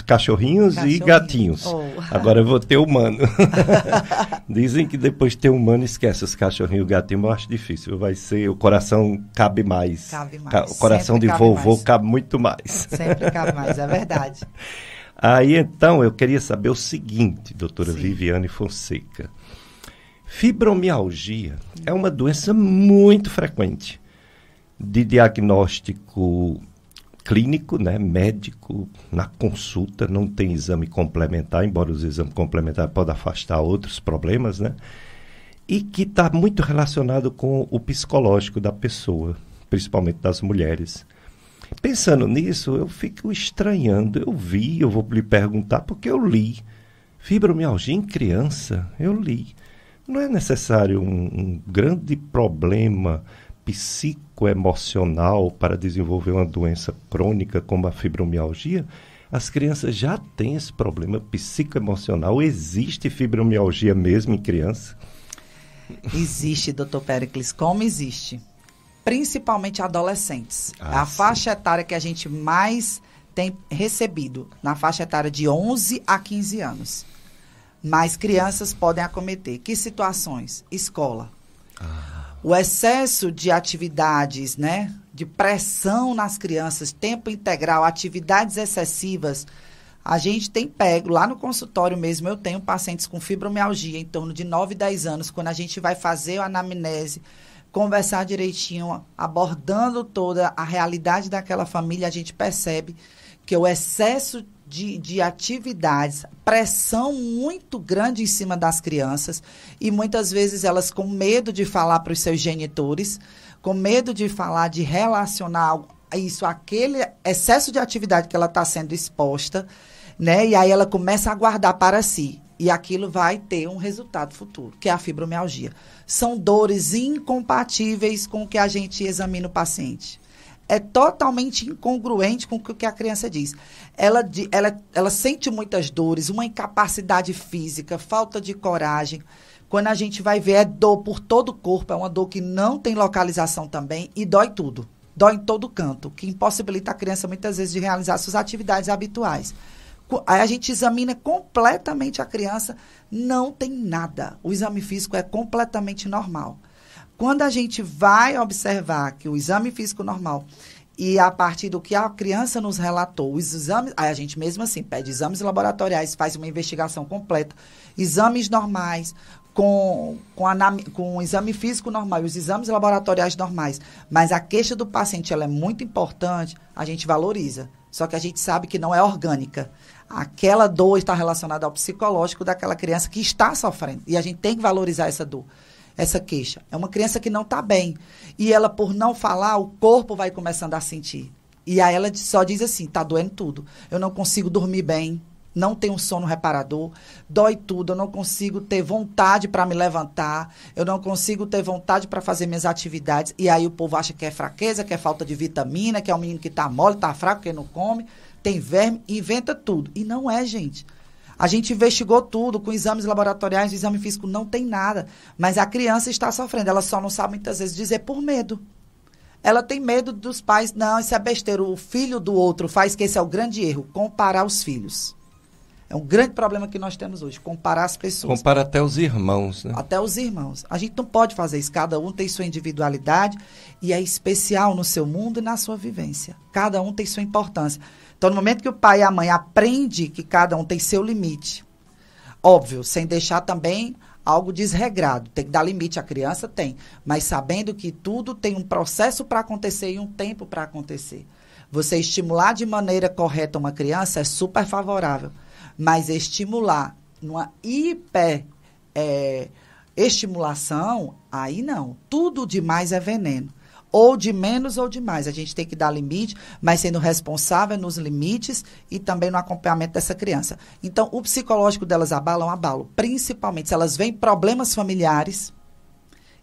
[SPEAKER 1] cachorrinhos e gatinhos. Oh. Agora eu vou ter humano. <laughs> Dizem que depois de ter humano esquece os cachorrinhos e gatinhos, mas eu acho difícil. Vai ser, o coração cabe mais. Cabe mais. O coração Sempre de vovô mais. cabe muito mais. Sempre cabe mais, é verdade. <laughs> Aí então eu queria saber o seguinte, doutora Sim. Viviane Fonseca. Fibromialgia é uma doença muito frequente de diagnóstico clínico, né, médico, na consulta, não tem exame complementar, embora os exames complementares podem afastar outros problemas, né? E que está muito relacionado com o psicológico da pessoa, principalmente das mulheres. Pensando nisso, eu fico estranhando. Eu vi, eu vou lhe perguntar, porque eu li. Fibromialgia em criança, eu li. Não é necessário um, um grande problema psicoemocional para desenvolver uma doença crônica como a fibromialgia, as crianças já têm esse problema psicoemocional. Existe fibromialgia mesmo em criança?
[SPEAKER 2] Existe, doutor Pericles, como existe? Principalmente adolescentes. Ah, a sim. faixa etária que a gente mais tem recebido, na faixa etária de 11 a 15 anos. Mas crianças podem acometer. Que situações? Escola. Ah o excesso de atividades, né, de pressão nas crianças, tempo integral, atividades excessivas, a gente tem pego, lá no consultório mesmo, eu tenho pacientes com fibromialgia em torno de 9, 10 anos, quando a gente vai fazer a anamnese, conversar direitinho, abordando toda a realidade daquela família, a gente percebe que o excesso de, de atividades, pressão muito grande em cima das crianças e muitas vezes elas com medo de falar para os seus genitores, com medo de falar, de relacionar isso aquele excesso de atividade que ela está sendo exposta, né? E aí ela começa a guardar para si. E aquilo vai ter um resultado futuro, que é a fibromialgia. São dores incompatíveis com o que a gente examina o paciente é totalmente incongruente com o que a criança diz. Ela, ela, ela sente muitas dores, uma incapacidade física, falta de coragem. Quando a gente vai ver, é dor por todo o corpo, é uma dor que não tem localização também e dói tudo. Dói em todo canto, que impossibilita a criança muitas vezes de realizar suas atividades habituais. Aí a gente examina completamente a criança, não tem nada. O exame físico é completamente normal. Quando a gente vai observar que o exame físico normal e a partir do que a criança nos relatou, os exames, a gente mesmo assim pede exames laboratoriais, faz uma investigação completa, exames normais, com, com, anam, com o exame físico normal os exames laboratoriais normais, mas a queixa do paciente ela é muito importante, a gente valoriza. Só que a gente sabe que não é orgânica. Aquela dor está relacionada ao psicológico daquela criança que está sofrendo. E a gente tem que valorizar essa dor essa queixa. É uma criança que não está bem. E ela, por não falar, o corpo vai começando a sentir. E aí ela só diz assim: tá doendo tudo. Eu não consigo dormir bem, não tenho sono reparador, dói tudo, eu não consigo ter vontade para me levantar, eu não consigo ter vontade para fazer minhas atividades. E aí o povo acha que é fraqueza, que é falta de vitamina, que é um menino que está mole, está fraco, que não come, tem verme, inventa tudo. E não é, gente. A gente investigou tudo com exames laboratoriais, exame físico não tem nada. Mas a criança está sofrendo, ela só não sabe muitas vezes dizer por medo. Ela tem medo dos pais, não, isso é besteira. O filho do outro faz que esse é o grande erro, comparar os filhos. É um grande problema que nós temos hoje, comparar as pessoas. Comparar
[SPEAKER 1] até os irmãos, né?
[SPEAKER 2] Até os irmãos. A gente não pode fazer isso. Cada um tem sua individualidade e é especial no seu mundo e na sua vivência. Cada um tem sua importância. Então, no momento que o pai e a mãe aprende que cada um tem seu limite, óbvio, sem deixar também algo desregrado. Tem que dar limite, a criança tem, mas sabendo que tudo tem um processo para acontecer e um tempo para acontecer. Você estimular de maneira correta uma criança é super favorável, mas estimular numa hiper é, estimulação, aí não. Tudo demais é veneno ou de menos ou de mais. A gente tem que dar limite, mas sendo responsável nos limites e também no acompanhamento dessa criança. Então, o psicológico delas um abalo. Principalmente se elas veem problemas familiares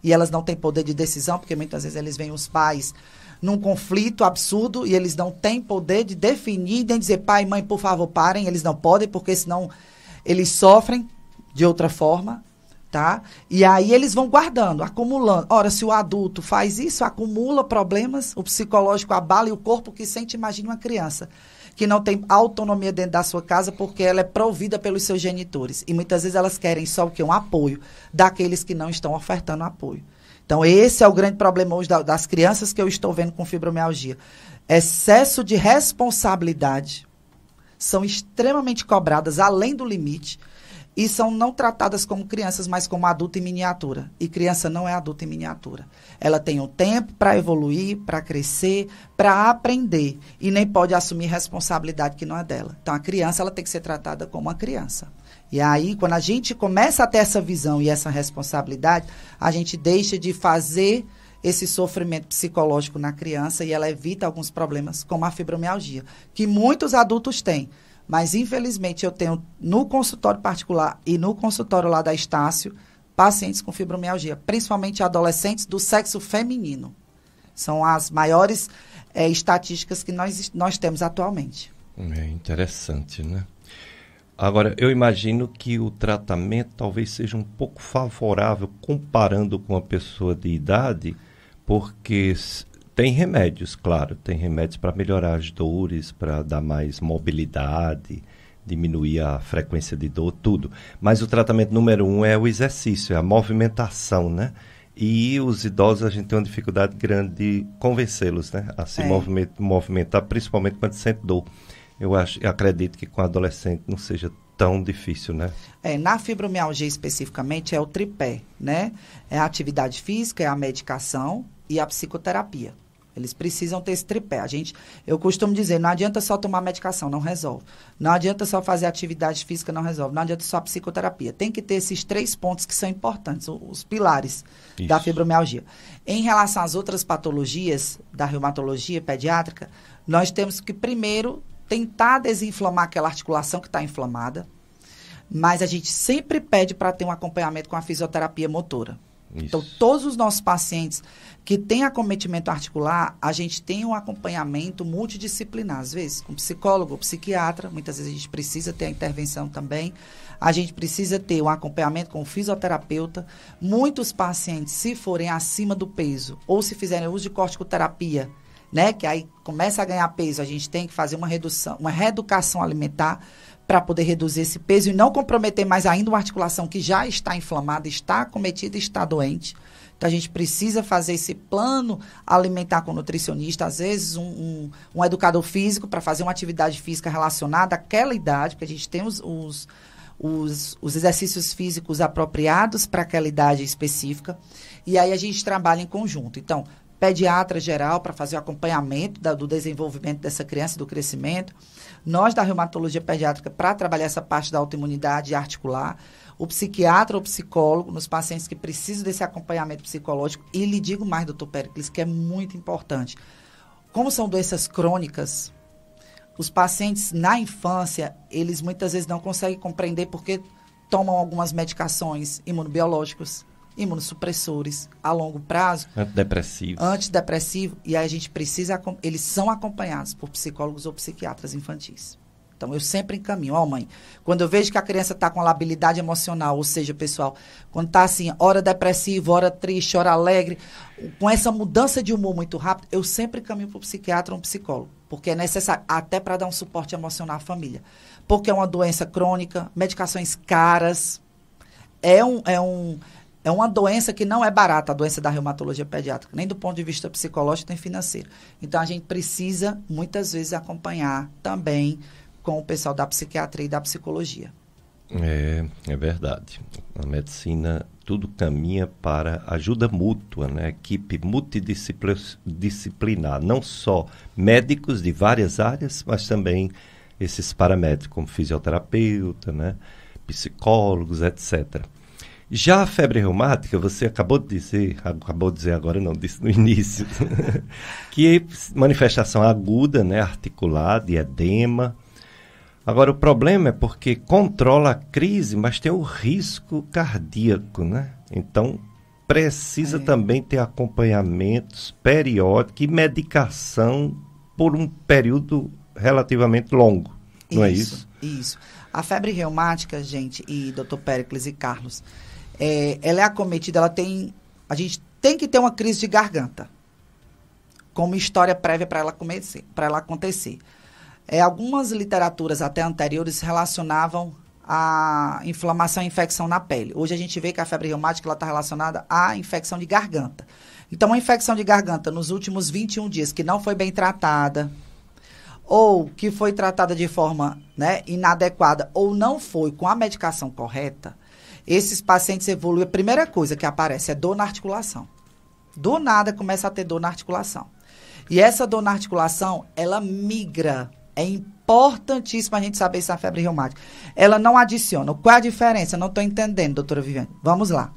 [SPEAKER 2] e elas não têm poder de decisão, porque muitas vezes eles veem os pais num conflito absurdo e eles não têm poder de definir, nem dizer pai e mãe, por favor, parem. Eles não podem, porque senão eles sofrem de outra forma tá? E aí eles vão guardando, acumulando. Ora, se o adulto faz isso, acumula problemas, o psicológico abala e o corpo que sente, imagina uma criança que não tem autonomia dentro da sua casa porque ela é provida pelos seus genitores. E muitas vezes elas querem só o que? Um apoio daqueles que não estão ofertando apoio. Então, esse é o grande problema hoje das crianças que eu estou vendo com fibromialgia. Excesso de responsabilidade. São extremamente cobradas além do limite e são não tratadas como crianças, mas como adulto em miniatura. E criança não é adulto em miniatura. Ela tem o um tempo para evoluir, para crescer, para aprender e nem pode assumir responsabilidade que não é dela. Então a criança ela tem que ser tratada como uma criança. E aí, quando a gente começa a ter essa visão e essa responsabilidade, a gente deixa de fazer esse sofrimento psicológico na criança e ela evita alguns problemas, como a fibromialgia, que muitos adultos têm. Mas, infelizmente, eu tenho no consultório particular e no consultório lá da Estácio pacientes com fibromialgia, principalmente adolescentes do sexo feminino. São as maiores é, estatísticas que nós, nós temos atualmente.
[SPEAKER 3] É interessante, né?
[SPEAKER 1] Agora, eu imagino que o tratamento talvez seja um pouco favorável comparando com a pessoa de idade, porque tem remédios, claro, tem remédios para melhorar as dores, para dar mais mobilidade, diminuir a frequência de dor, tudo. Mas o tratamento número um é o exercício, é a movimentação, né? E os idosos, a gente tem uma dificuldade grande de convencê-los, né? A se é. movimentar, movimentar, principalmente quando sente dor. Eu, acho, eu acredito que com adolescente não seja tão difícil, né?
[SPEAKER 2] É, na fibromialgia especificamente é o tripé, né? É a atividade física, é a medicação e a psicoterapia. Eles precisam ter esse tripé. A gente, eu costumo dizer, não adianta só tomar medicação, não resolve. Não adianta só fazer atividade física, não resolve. Não adianta só a psicoterapia. Tem que ter esses três pontos que são importantes, os pilares Isso. da fibromialgia. Em relação às outras patologias da reumatologia pediátrica, nós temos que primeiro tentar desinflamar aquela articulação que está inflamada, mas a gente sempre pede para ter um acompanhamento com a fisioterapia motora. Então, Isso. Então, todos os nossos pacientes que têm acometimento articular, a gente tem um acompanhamento multidisciplinar, às vezes, com psicólogo, psiquiatra, muitas vezes a gente precisa ter a intervenção também. A gente precisa ter um acompanhamento com o fisioterapeuta. Muitos pacientes, se forem acima do peso ou se fizerem uso de corticoterapia, né, que aí começa a ganhar peso, a gente tem que fazer uma redução, uma reeducação alimentar para poder reduzir esse peso e não comprometer mais ainda uma articulação que já está inflamada, está acometida, está doente. Então a gente precisa fazer esse plano alimentar com nutricionista, às vezes um, um, um educador físico para fazer uma atividade física relacionada àquela idade, porque a gente tem os, os, os, os exercícios físicos apropriados para aquela idade específica. E aí a gente trabalha em conjunto. Então, pediatra geral para fazer o acompanhamento da, do desenvolvimento dessa criança, do crescimento nós da reumatologia pediátrica para trabalhar essa parte da autoimunidade articular, o psiquiatra ou psicólogo nos pacientes que precisam desse acompanhamento psicológico. E lhe digo mais, doutor Pericles, que é muito importante. Como são doenças crônicas, os pacientes na infância, eles muitas vezes não conseguem compreender porque tomam algumas medicações imunobiológicas imunossupressores a longo prazo.
[SPEAKER 1] Antidepressivos.
[SPEAKER 2] Antidepressivo. E aí a gente precisa. Eles são acompanhados por psicólogos ou psiquiatras infantis. Então, eu sempre encaminho. Ó, oh, mãe, quando eu vejo que a criança está com labilidade emocional, ou seja, pessoal, quando está assim, hora depressiva, hora triste, hora alegre, com essa mudança de humor muito rápido, eu sempre caminho para o psiquiatra ou um psicólogo, porque é necessário, até para dar um suporte emocional à família. Porque é uma doença crônica, medicações caras, é um, é um, é uma doença que não é barata, a doença da reumatologia pediátrica, nem do ponto de vista psicológico nem financeiro. Então a gente precisa muitas vezes acompanhar também com o pessoal da psiquiatria e da psicologia.
[SPEAKER 1] É, é verdade. A medicina tudo caminha para ajuda mútua, né? equipe multidisciplinar, não só médicos de várias áreas, mas também esses paramédicos, como fisioterapeuta, né? psicólogos, etc. Já a febre reumática, você acabou de dizer, acabou de dizer agora, não, disse no <laughs> início, que é manifestação aguda, né, articular, de edema. Agora, o problema é porque controla a crise, mas tem o risco cardíaco, né? Então, precisa é. também ter acompanhamentos periódicos e medicação por um período relativamente longo, não é isso, é
[SPEAKER 2] isso? Isso. A febre reumática, gente, e doutor Péricles e Carlos, é, ela é acometida, ela tem. A gente tem que ter uma crise de garganta. Com uma história prévia para ela começar, para ela acontecer. É, algumas literaturas até anteriores relacionavam a inflamação e infecção na pele. Hoje a gente vê que a febre reumática está relacionada à infecção de garganta. Então, uma infecção de garganta nos últimos 21 dias que não foi bem tratada, ou que foi tratada de forma né, inadequada, ou não foi com a medicação correta, esses pacientes evoluem. A primeira coisa que aparece é dor na articulação. Do nada começa a ter dor na articulação. E essa dor na articulação, ela migra. É importantíssimo a gente saber essa febre reumática. Ela não adiciona. Qual é a diferença? não estou entendendo, doutora Viviane. Vamos lá.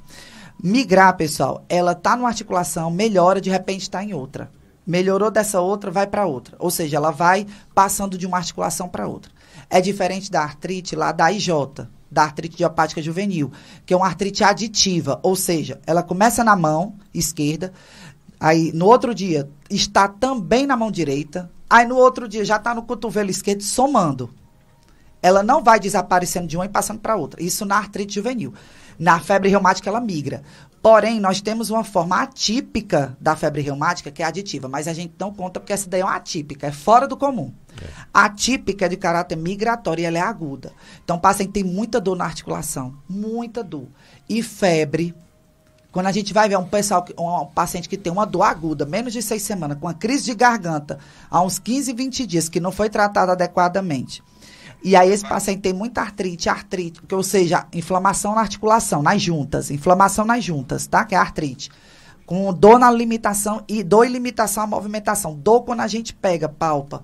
[SPEAKER 2] Migrar, pessoal, ela está numa articulação, melhora, de repente está em outra. Melhorou dessa outra, vai para outra. Ou seja, ela vai passando de uma articulação para outra. É diferente da artrite lá da IJ, da artrite idiopática juvenil, que é uma artrite aditiva, ou seja, ela começa na mão esquerda, aí no outro dia está também na mão direita, aí no outro dia já está no cotovelo esquerdo somando. Ela não vai desaparecendo de uma e passando para outra. Isso na artrite juvenil. Na febre reumática, ela migra. Porém, nós temos uma forma atípica da febre reumática, que é aditiva, mas a gente não conta porque essa daí é uma atípica, é fora do comum. É. Atípica é de caráter migratório e ela é aguda. Então, o paciente tem muita dor na articulação, muita dor. E febre. Quando a gente vai ver um, pessoal, um paciente que tem uma dor aguda, menos de seis semanas, com uma crise de garganta, há uns 15, 20 dias, que não foi tratada adequadamente e aí esse paciente tem muita artrite, artrite, ou seja, inflamação na articulação, nas juntas, inflamação nas juntas, tá? Que é artrite. Com dor na limitação e dor e limitação à movimentação. Dor quando a gente pega, palpa.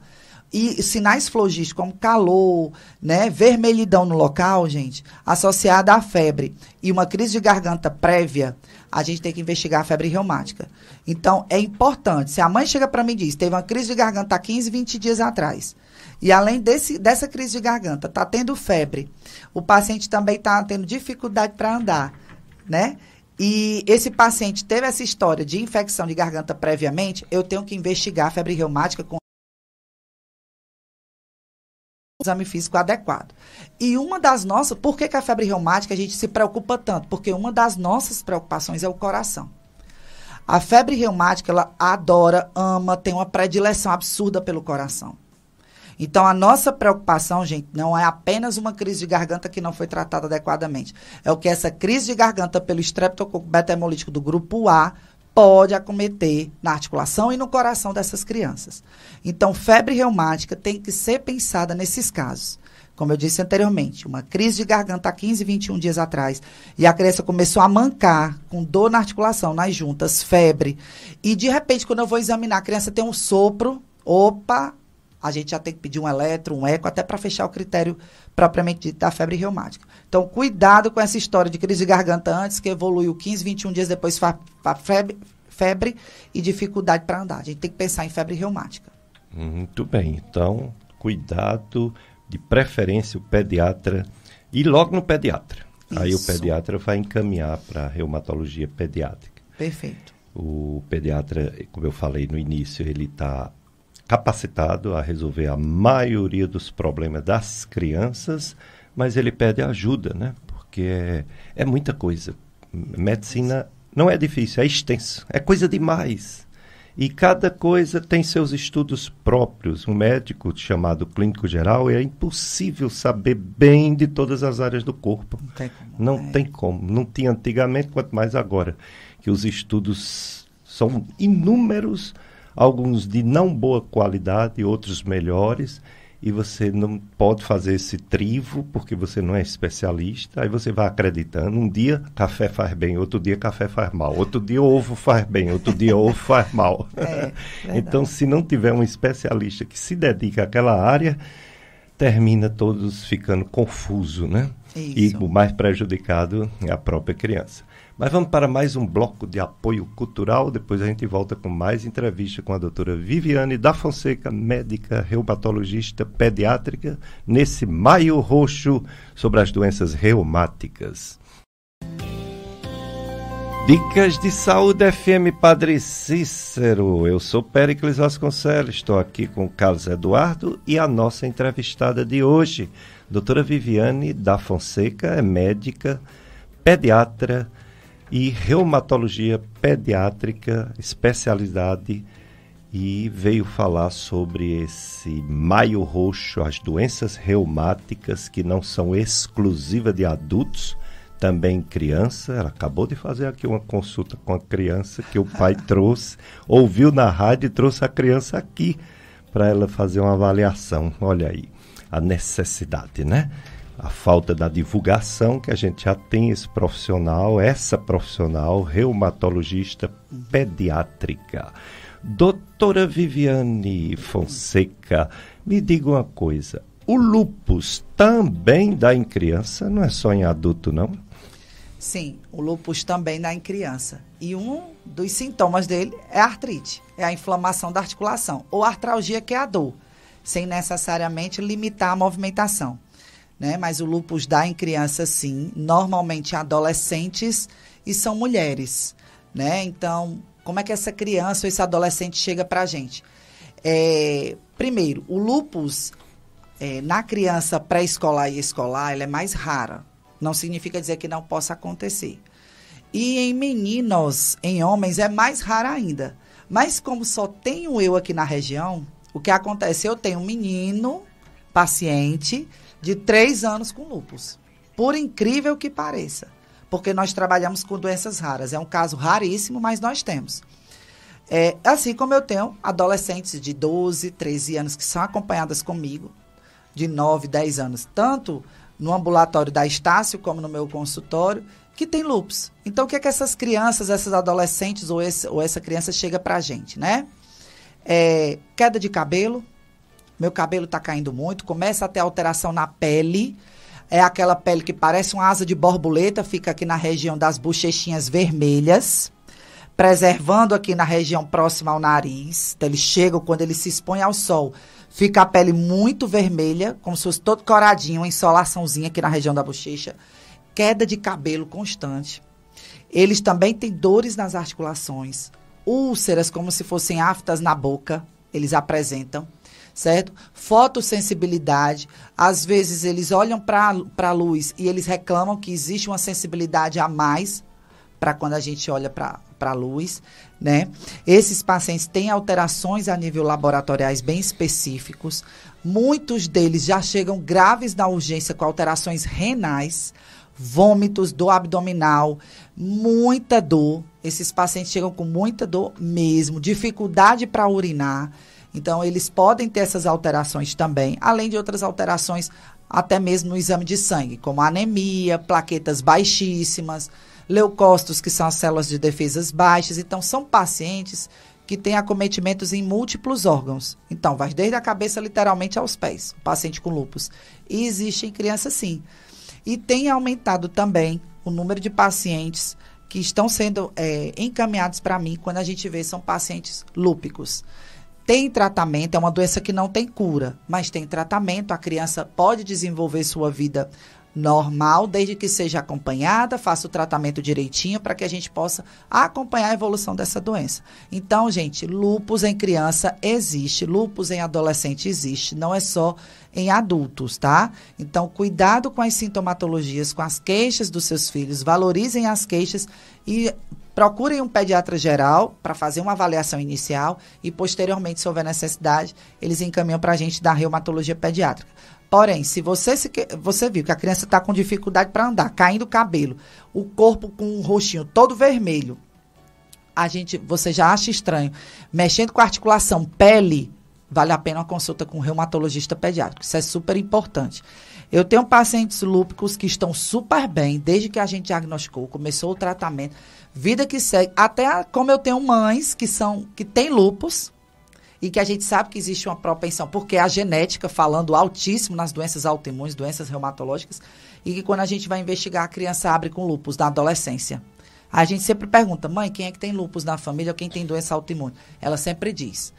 [SPEAKER 2] E sinais flogísticos, como calor, né? Vermelhidão no local, gente, associada à febre e uma crise de garganta prévia, a gente tem que investigar a febre reumática. Então, é importante. Se a mãe chega para mim e diz, teve uma crise de garganta há 15, 20 dias atrás e além desse, dessa crise de garganta, está tendo febre. O paciente também está tendo dificuldade para andar, né? E esse paciente teve essa história de infecção de garganta previamente, eu tenho que investigar a febre reumática com exame físico adequado. E uma das nossas, por que, que a febre reumática a gente se preocupa tanto? Porque uma das nossas preocupações é o coração. A febre reumática, ela adora, ama, tem uma predileção absurda pelo coração. Então, a nossa preocupação, gente, não é apenas uma crise de garganta que não foi tratada adequadamente. É o que essa crise de garganta pelo estreptococo beta-hemolítico do grupo A pode acometer na articulação e no coração dessas crianças. Então, febre reumática tem que ser pensada nesses casos. Como eu disse anteriormente, uma crise de garganta há 15, 21 dias atrás, e a criança começou a mancar, com dor na articulação, nas juntas, febre. E de repente, quando eu vou examinar, a criança tem um sopro. Opa, a gente já tem que pedir um eletro, um eco, até para fechar o critério propriamente dito da febre reumática. Então, cuidado com essa história de crise de garganta antes, que evoluiu 15, 21 dias depois para febre, febre e dificuldade para andar. A gente tem que pensar em febre reumática.
[SPEAKER 1] Muito bem. Então, cuidado, de preferência o pediatra, e logo no pediatra. Isso. Aí o pediatra vai encaminhar para reumatologia pediátrica. Perfeito. O pediatra, como eu falei no início, ele está capacitado a resolver a maioria dos problemas das crianças, mas ele pede ajuda, né? Porque é, é muita coisa. Medicina não é difícil, é extenso, é coisa demais. E cada coisa tem seus estudos próprios. Um médico chamado clínico geral é impossível saber bem de todas as áreas do corpo. Não tem como. Não, é. tem como. não tinha antigamente, quanto mais agora, que os estudos são inúmeros alguns de não boa qualidade, outros melhores, e você não pode fazer esse trivo porque você não é especialista, aí você vai acreditando. Um dia café faz bem, outro dia café faz mal, outro dia ovo faz bem, outro dia ovo faz mal. <laughs> É, então, se não tiver um especialista que se dedica àquela área, termina todos ficando confuso, né? Isso. E o mais prejudicado é a própria criança. Mas vamos para mais um bloco de apoio cultural. Depois a gente volta com mais entrevista com a doutora Viviane da Fonseca, médica reumatologista pediátrica, nesse Maio Roxo sobre as doenças reumáticas. Dicas de Saúde FM Padre Cícero. Eu sou Péricles Vasconcelos, estou aqui com Carlos Eduardo e a nossa entrevistada de hoje, doutora Viviane da Fonseca, é médica, pediatra, e reumatologia pediátrica, especialidade, e veio falar sobre esse maio roxo, as doenças reumáticas que não são exclusivas de adultos, também criança. Ela acabou de fazer aqui uma consulta com a criança que o pai <laughs> trouxe, ouviu na rádio e trouxe a criança aqui para ela fazer uma avaliação. Olha aí a necessidade, né? a falta da divulgação que a gente já tem esse profissional, essa profissional reumatologista pediátrica. Doutora Viviane Fonseca, me diga uma coisa, o lupus também dá em criança, não é só em adulto, não?
[SPEAKER 2] Sim, o lupus também dá em criança. E um dos sintomas dele é a artrite, é a inflamação da articulação, ou artralgia, que é a dor, sem necessariamente limitar a movimentação né? Mas o lúpus dá em criança sim, normalmente adolescentes e são mulheres, né? Então, como é que essa criança ou esse adolescente chega para a gente? É, primeiro, o lúpus é, na criança pré-escolar e escolar, é mais rara. Não significa dizer que não possa acontecer. E em meninos, em homens, é mais rara ainda. Mas como só tenho eu aqui na região, o que acontece? Eu tenho um menino paciente de três anos com lupus. Por incrível que pareça. Porque nós trabalhamos com doenças raras. É um caso raríssimo, mas nós temos. É, assim como eu tenho adolescentes de 12, 13 anos que são acompanhadas comigo, de 9, 10 anos, tanto no ambulatório da Estácio como no meu consultório, que tem lupus. Então, o que é que essas crianças, essas adolescentes ou, esse, ou essa criança chega para a gente, né? É, queda de cabelo, meu cabelo está caindo muito, começa a ter alteração na pele. É aquela pele que parece uma asa de borboleta, fica aqui na região das bochechinhas vermelhas, preservando aqui na região próxima ao nariz. Então, ele chega quando ele se expõe ao sol. Fica a pele muito vermelha, como se fosse todo coradinho, uma insolaçãozinha aqui na região da bochecha. Queda de cabelo constante. Eles também têm dores nas articulações, úlceras como se fossem aftas na boca, eles apresentam certo? Fotossensibilidade. Às vezes eles olham para a luz e eles reclamam que existe uma sensibilidade a mais para quando a gente olha para a luz, né? Esses pacientes têm alterações a nível laboratoriais bem específicos. Muitos deles já chegam graves na urgência com alterações renais, vômitos, dor abdominal, muita dor. Esses pacientes chegam com muita dor mesmo, dificuldade para urinar então, eles podem ter essas alterações também, além de outras alterações até mesmo no exame de sangue, como anemia, plaquetas baixíssimas, leucócitos, que são as células de defesas baixas. Então, são pacientes que têm acometimentos em múltiplos órgãos. Então, vai desde a cabeça literalmente aos pés, o paciente com lúpus E existe em crianças sim. E tem aumentado também o número de pacientes que estão sendo é, encaminhados para mim quando a gente vê são pacientes lúpicos tem tratamento, é uma doença que não tem cura, mas tem tratamento. A criança pode desenvolver sua vida normal, desde que seja acompanhada, faça o tratamento direitinho para que a gente possa acompanhar a evolução dessa doença. Então, gente, lupus em criança existe, lupus em adolescente existe, não é só em adultos, tá? Então, cuidado com as sintomatologias, com as queixas dos seus filhos, valorizem as queixas e procurem um pediatra geral para fazer uma avaliação inicial e, posteriormente, se houver necessidade, eles encaminham para a gente da reumatologia pediátrica. Porém, se você, se, você viu que a criança está com dificuldade para andar, caindo o cabelo, o corpo com o roxinho todo vermelho, a gente, você já acha estranho, mexendo com a articulação, pele, vale a pena uma consulta com um reumatologista pediátrico. Isso é super importante. Eu tenho pacientes lúpicos que estão super bem desde que a gente diagnosticou, começou o tratamento Vida que segue. Até como eu tenho mães que são que têm lupus e que a gente sabe que existe uma propensão, porque a genética falando altíssimo nas doenças autoimunes, doenças reumatológicas, e que quando a gente vai investigar, a criança abre com lupus na adolescência. A gente sempre pergunta, mãe, quem é que tem lupus na família ou quem tem doença autoimune? Ela sempre diz.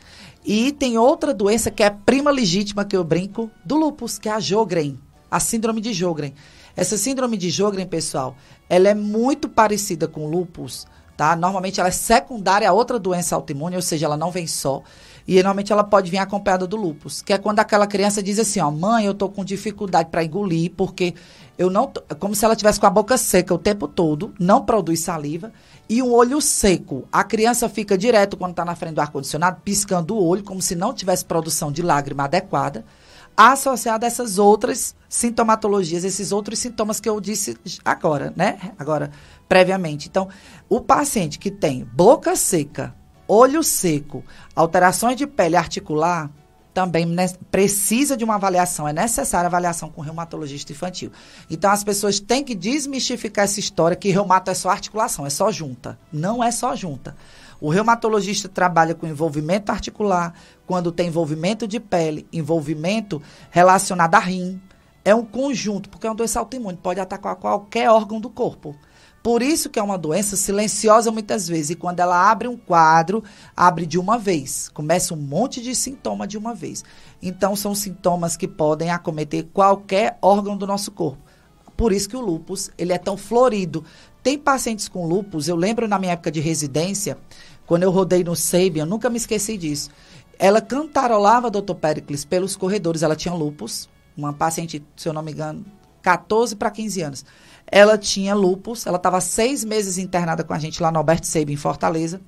[SPEAKER 2] E tem outra doença que é prima legítima, que eu brinco, do lupus, que é a Jogren, a síndrome de Jogren. Essa síndrome de Jogren, pessoal, ela é muito parecida com lupus, tá? Normalmente ela é secundária a outra doença autoimune, ou seja, ela não vem só. E normalmente ela pode vir acompanhada do lupus, que é quando aquela criança diz assim, ó, mãe, eu tô com dificuldade para engolir porque eu não, tô... É como se ela tivesse com a boca seca o tempo todo, não produz saliva e um olho seco. A criança fica direto quando está na frente do ar condicionado piscando o olho como se não tivesse produção de lágrima adequada associado a essas outras sintomatologias, esses outros sintomas que eu disse agora, né? Agora, previamente. Então, o paciente que tem boca seca, olho seco, alterações de pele articular, também né, precisa de uma avaliação, é necessária avaliação com reumatologista infantil. Então as pessoas têm que desmistificar essa história que reumato é só articulação, é só junta. Não é só junta. O reumatologista trabalha com envolvimento articular, quando tem envolvimento de pele, envolvimento relacionado a rim. É um conjunto, porque é uma doença autoimune, pode atacar qualquer órgão do corpo. Por isso que é uma doença silenciosa muitas vezes. E quando ela abre um quadro, abre de uma vez. Começa um monte de sintoma de uma vez. Então, são sintomas que podem acometer qualquer órgão do nosso corpo. Por isso que o lúpus, ele é tão florido. Tem pacientes com lúpus, eu lembro na minha época de residência, quando eu rodei no Seibe, eu nunca me esqueci disso. Ela cantarolava, doutor Pericles, pelos corredores. Ela tinha lupus, uma paciente, se eu não me engano, 14 para 15 anos. Ela tinha lupus, ela estava seis meses internada com a gente lá no Alberto Seibe, em Fortaleza.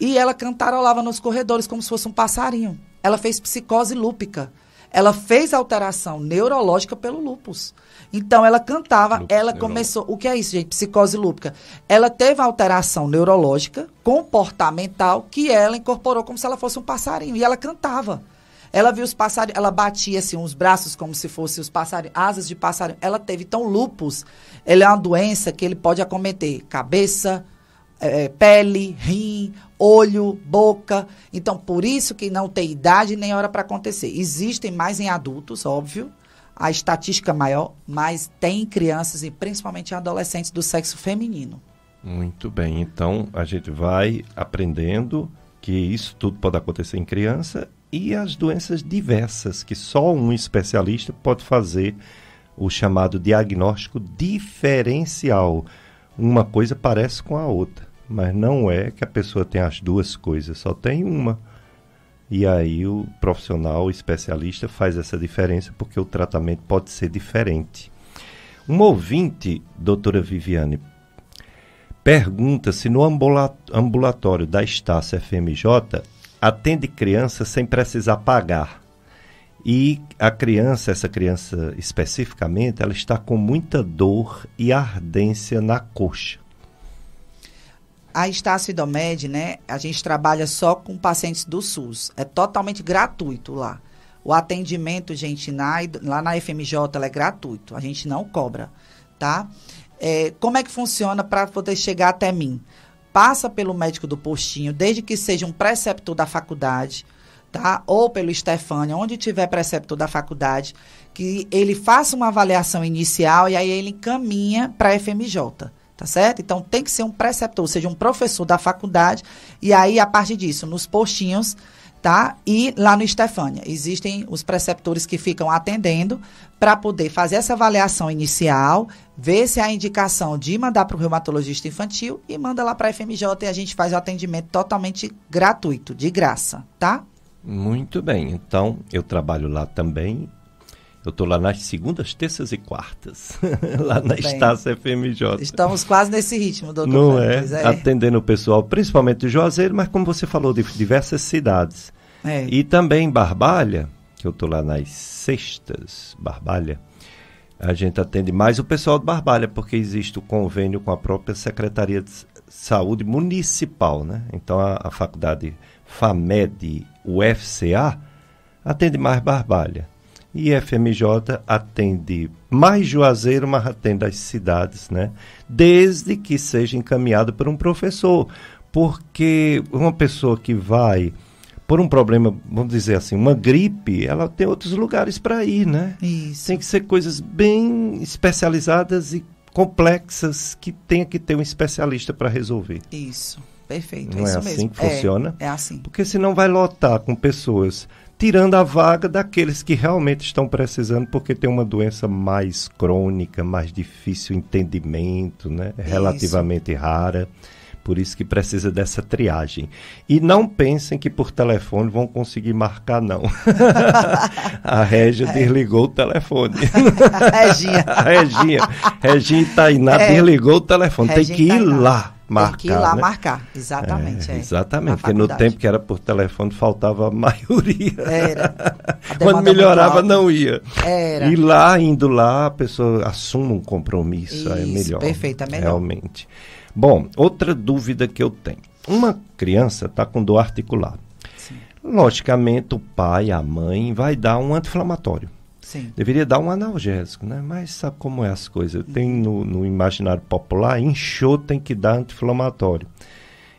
[SPEAKER 2] E ela cantarolava nos corredores como se fosse um passarinho. Ela fez psicose lúpica. Ela fez alteração neurológica pelo lupus. Então ela cantava, ela começou. O que é isso, gente? Psicose lúpica. Ela teve alteração neurológica, comportamental, que ela incorporou como se ela fosse um passarinho. E ela cantava. Ela viu os passarinhos, ela batia assim os braços como se fossem os passarinhos, asas de passarinho. Ela teve então lupus. Ele é uma doença que ele pode acometer cabeça, é, é, pele, rim, olho, boca. Então, por isso que não tem idade nem hora para acontecer. Existem mais em adultos, óbvio, a estatística maior, mas tem crianças e principalmente adolescentes do sexo feminino.
[SPEAKER 1] Muito bem, então a gente vai aprendendo que isso tudo pode acontecer em criança e as doenças diversas que só um especialista pode fazer o chamado diagnóstico diferencial. Uma coisa parece com a outra, mas não é que a pessoa tem as duas coisas, só tem uma. E aí o profissional o especialista faz essa diferença porque o tratamento pode ser diferente. Um ouvinte, doutora Viviane, pergunta se no ambulatório da Estácio FMJ atende criança sem precisar pagar. E a criança, essa criança especificamente, ela está com muita dor e ardência na coxa.
[SPEAKER 2] A Estácio Idomed, né? A gente trabalha só com pacientes do SUS. É totalmente gratuito lá. O atendimento, gente, na, lá na FMJ, é gratuito. A gente não cobra, tá? É, como é que funciona para poder chegar até mim? Passa pelo médico do postinho, desde que seja um preceptor da faculdade, tá? Ou pelo Stefânia, onde tiver preceptor da faculdade, que ele faça uma avaliação inicial e aí ele encaminha para a FMJ. Tá certo? Então tem que ser um preceptor, ou seja, um professor da faculdade. E aí, a partir disso, nos postinhos, tá? E lá no Estefânia, existem os preceptores que ficam atendendo para poder fazer essa avaliação inicial, ver se há indicação de mandar para o reumatologista infantil e manda lá para a FMJ e a gente faz o atendimento totalmente gratuito, de graça, tá?
[SPEAKER 1] Muito bem. Então, eu trabalho lá também eu estou lá nas segundas, terças e quartas, <laughs> lá na Bem, FMJ. Estamos
[SPEAKER 2] quase nesse ritmo, doutor. Não Fernandes, é? é? Atendendo
[SPEAKER 1] o pessoal, principalmente de Juazeiro, mas como você falou, de diversas cidades. É. E também Barbalha, que eu estou lá nas sextas, Barbalha. A gente atende mais o pessoal de Barbalha, porque existe o convênio com a própria Secretaria de Saúde Municipal, né? Então a, a faculdade FAMED, UFCA, atende mais Barbalha e FMJ atende mais Juazeiro, mas atende as cidades, né? Desde que seja encaminhado por um professor, porque uma pessoa que vai por um problema, vamos dizer assim, uma gripe, ela tem outros lugares para ir, né? Isso. Tem que ser coisas bem especializadas e complexas que tenha que ter um especialista para resolver.
[SPEAKER 2] Isso. Perfeito, Não é, assim mesmo. que funciona? É, é assim.
[SPEAKER 1] Porque senão vai lotar com pessoas tirando a vaga daqueles que realmente estão precisando porque tem uma doença mais crônica, mais difícil entendimento, né? relativamente isso. rara. Por isso que precisa dessa triagem. E não pensem que por telefone vão conseguir marcar, não. <laughs> a Régia é. desligou o telefone. <laughs> Reginha. <laughs> a Reginha. Reginha Tainá é. desligou o telefone. Reginha Tem que ir Tainá. lá marcar. Tem que ir lá né?
[SPEAKER 2] marcar, exatamente.
[SPEAKER 1] É, é. exatamente, porque no tempo que era por telefone faltava a <laughs> maioria. Era. A Quando melhorava, não ia. Era. E lá, indo lá, a pessoa assume um compromisso, é Isso, é melhor. Perfeitamente. Realmente. Bom, outra dúvida que eu tenho. Uma criança está com dor articular. Sim. Logicamente, o pai, a mãe vai dar um anti-inflamatório. Sim. Deveria dar um analgésico, né? Mas sabe como é as coisas? Tem no, no imaginário popular, inchou tem que dar anti-inflamatório.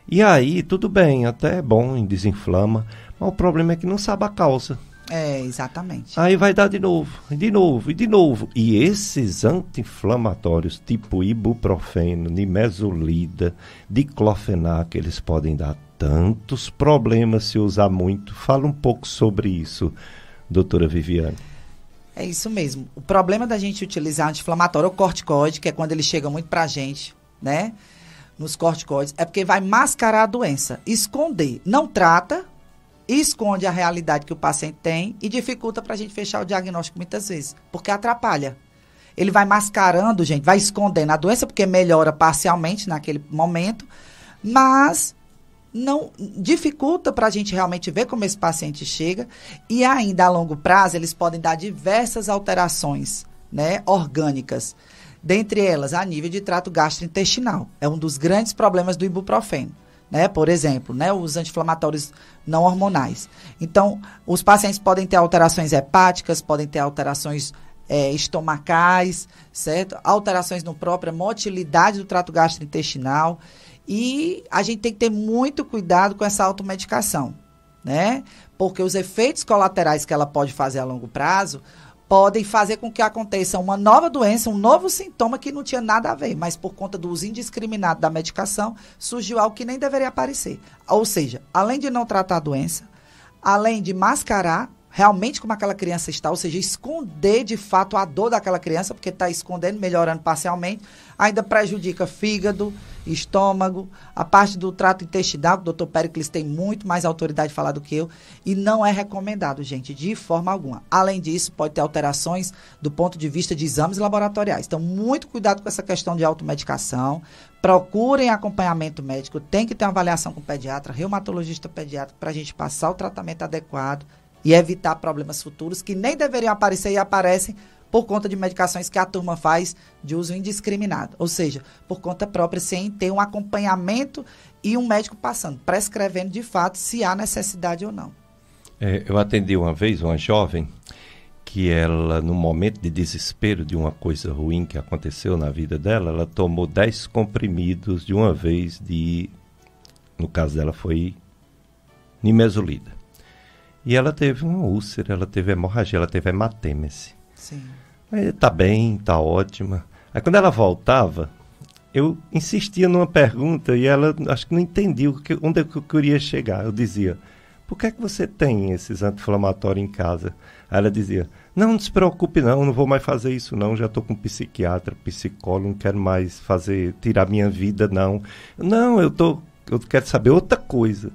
[SPEAKER 1] E aí, tudo bem, até é bom, desinflama, mas o problema é que não sabe a causa.
[SPEAKER 2] É, exatamente.
[SPEAKER 1] Aí vai dar de novo, de novo, e de novo. E esses anti-inflamatórios, tipo ibuprofeno, nimesulida, diclofenac, eles podem dar tantos problemas se usar muito. Fala um pouco sobre isso, doutora Viviane.
[SPEAKER 2] É isso mesmo. O problema da gente utilizar anti-inflamatório ou corticoide, que é quando ele chega muito pra gente, né? Nos corticoides, é porque vai mascarar a doença, esconder. Não trata, esconde a realidade que o paciente tem e dificulta pra gente fechar o diagnóstico muitas vezes, porque atrapalha. Ele vai mascarando, gente, vai escondendo a doença, porque melhora parcialmente naquele momento, mas não dificulta para a gente realmente ver como esse paciente chega e ainda a longo prazo eles podem dar diversas alterações, né, orgânicas. Dentre elas, a nível de trato gastrointestinal. É um dos grandes problemas do ibuprofeno. Né? Por exemplo, né? os anti-inflamatórios não hormonais. Então, os pacientes podem ter alterações hepáticas, podem ter alterações é, estomacais, certo? Alterações no própria motilidade do trato gastrointestinal. E a gente tem que ter muito cuidado com essa automedicação, né? Porque os efeitos colaterais que ela pode fazer a longo prazo podem fazer com que aconteça uma nova doença, um novo sintoma que não tinha nada a ver, mas por conta do uso indiscriminado da medicação, surgiu algo que nem deveria aparecer. Ou seja, além de não tratar a doença, além de mascarar realmente como aquela criança está, ou seja, esconder de fato a dor daquela criança, porque está escondendo, melhorando parcialmente, ainda prejudica fígado, estômago, a parte do trato intestinal, o doutor Pericles tem muito mais autoridade de falar do que eu, e não é recomendado, gente, de forma alguma. Além disso, pode ter alterações do ponto de vista de exames laboratoriais. Então, muito cuidado com essa questão de automedicação, procurem acompanhamento médico, tem que ter uma avaliação com o pediatra, reumatologista pediatra, para a gente passar o tratamento adequado e evitar problemas futuros que nem deveriam aparecer e aparecem por conta de medicações que a turma faz de uso indiscriminado, ou seja, por conta própria, sem ter um acompanhamento e um médico passando, prescrevendo de fato se há necessidade ou não.
[SPEAKER 1] É, eu atendi uma vez uma jovem que ela, no momento de desespero de uma coisa ruim que aconteceu na vida dela, ela tomou 10 comprimidos de uma vez de, no caso dela foi nimesulida. E ela teve uma úlcera, ela teve hemorragia, ela teve hematêmese. Sim. Aí tá bem, tá ótima. Aí quando ela voltava, eu insistia numa pergunta e ela acho que não entendia que, onde é eu queria chegar. Eu dizia, por que é que você tem esses anti-inflamatórios em casa? Aí ela dizia, não, não se preocupe não, não vou mais fazer isso não, já estou com um psiquiatra, psicólogo, não quero mais fazer, tirar minha vida não. Não, eu tô, eu quero saber outra coisa.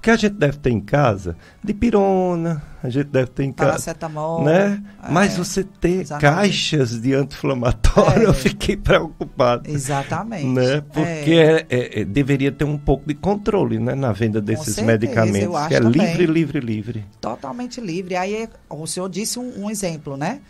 [SPEAKER 1] Porque a gente deve ter em casa de pirona, a gente deve ter em casa. Paracetamol. Né? É, Mas você ter exatamente. caixas de anti-inflamatório, é, eu fiquei preocupado. Exatamente. Né? É. Porque é, é, é. deveria ter um pouco de controle né? na venda desses certeza, medicamentos. que é também. livre, livre, livre.
[SPEAKER 2] Totalmente livre. Aí o senhor disse um, um exemplo, né?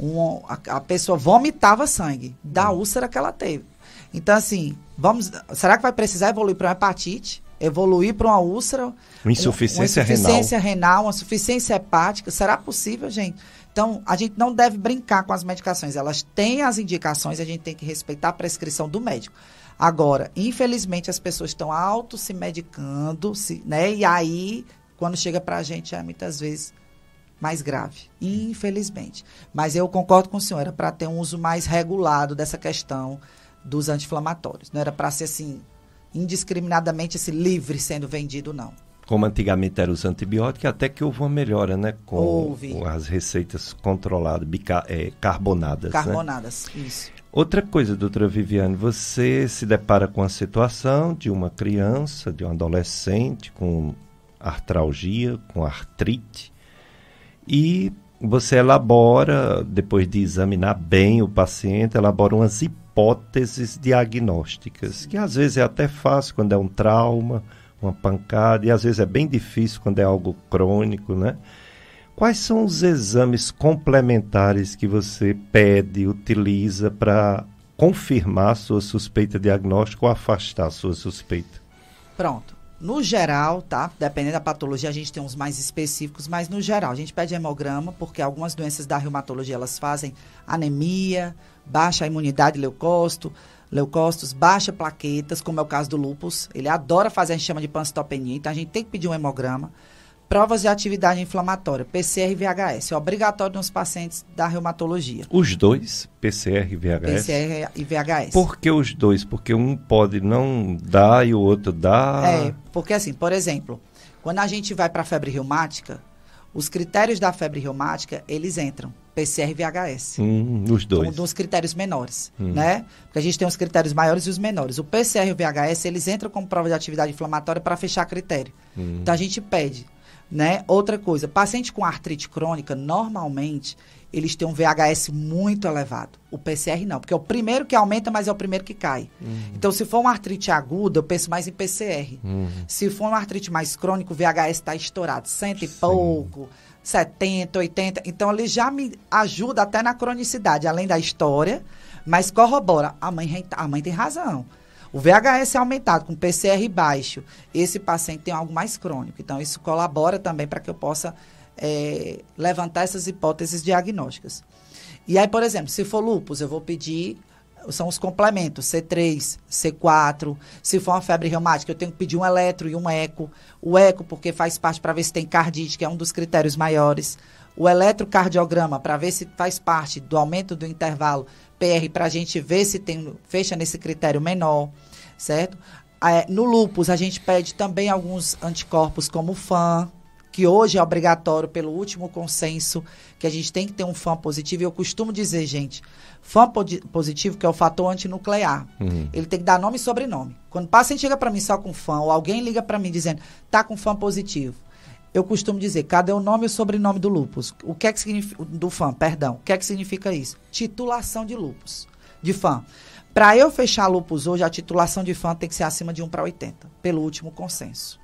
[SPEAKER 2] Um, a, a, pessoa vomitava sangue da úlcera que ela teve. Então, assim, vamos. Será que vai precisar evoluir para uma hepatite? evoluir para uma úlcera, uma insuficiência, uma insuficiência renal. renal, uma insuficiência hepática. Será possível, gente? Então, a gente não deve brincar com as medicações. Elas têm as indicações, a gente tem que respeitar a prescrição do médico. Agora, infelizmente, as pessoas estão auto se medicando, se, né? E aí, quando chega para a gente, é muitas vezes mais grave, infelizmente. Mas eu concordo com a senhora, para ter um uso mais regulado dessa questão dos anti-inflamatórios. Não era para ser assim, indiscriminadamente esse livre sendo vendido, não.
[SPEAKER 1] Como antigamente eram os antibióticos, até que houve uma melhora, né? Com, houve. com as receitas controladas, bica, é, carbonadas. Né? Carbonadas, né? isso. Outra coisa, doutora Viviane, você se depara com a situação de uma criança, de um adolescente com artralgia, com artrite, e você elabora, depois de examinar bem o paciente, elabora umas hipóteses hipóteses diagnósticas, que às vezes é até fácil quando é um trauma, uma pancada, e às vezes é bem difícil quando é algo crônico, né? Quais são os exames complementares que você pede, utiliza para confirmar sua suspeita diagnóstica ou afastar sua suspeita?
[SPEAKER 2] Pronto. No geral, tá? Dependendo da patologia, a gente tem uns mais específicos, mas no geral, a gente pede hemograma, porque algumas doenças da reumatologia elas fazem anemia, baixa a imunidade leucócito, leucócitos, baixa plaquetas, como é o caso do lúpus. Ele adora fazer a gente chama de pancitopenia, então a gente tem que pedir um hemograma. Provas de atividade inflamatória, PCR e VHS, é obrigatório nos pacientes da reumatologia. Os
[SPEAKER 1] dois, PCR e VHS?
[SPEAKER 2] PCR e VHS. Por
[SPEAKER 1] que os dois? Porque um pode não dar e o outro dá? É,
[SPEAKER 2] porque assim, por exemplo, quando a gente vai para a febre reumática, os critérios da febre reumática, eles entram. PCR e VHS.
[SPEAKER 1] Hum, os dois. Um dos
[SPEAKER 2] critérios menores, hum. né? Porque a gente tem os critérios maiores e os menores. O PCR e o VHS, eles entram como prova de atividade inflamatória para fechar critério. Hum. Então a gente pede, né? Outra coisa, paciente com artrite crônica, normalmente, eles têm um VHS muito elevado. O PCR não, porque é o primeiro que aumenta, mas é o primeiro que cai. Uhum. Então, se for uma artrite aguda, eu penso mais em PCR. Uhum. Se for uma artrite mais crônica, o VHS está estourado, cento e Sim. pouco 70, 80. Então, ele já me ajuda até na cronicidade, além da história, mas corrobora. A mãe, a mãe tem razão. O VHS é aumentado, com PCR baixo. Esse paciente tem algo mais crônico. Então, isso colabora também para que eu possa é, levantar essas hipóteses diagnósticas. E aí, por exemplo, se for lúpus, eu vou pedir são os complementos, C3, C4. Se for uma febre reumática, eu tenho que pedir um eletro e um eco. O eco, porque faz parte para ver se tem cardite, que é um dos critérios maiores. O eletrocardiograma, para ver se faz parte do aumento do intervalo PR, para a gente ver se tem, fecha nesse critério menor, certo? É, no lupus a gente pede também alguns anticorpos, como o FAN, que hoje é obrigatório pelo último consenso, que a gente tem que ter um fã positivo. E eu costumo dizer, gente, fã positivo, que é o fator antinuclear. Uhum. Ele tem que dar nome e sobrenome. Quando o paciente chega para mim só com fã, ou alguém liga para mim dizendo, tá com fã positivo. Eu costumo dizer, cadê o nome e o sobrenome do lupus? O que é que significa do fã, perdão. O que é que significa isso? Titulação de lupus, de fã. Para eu fechar lupus hoje, a titulação de fã tem que ser acima de 1 para 80, pelo último consenso.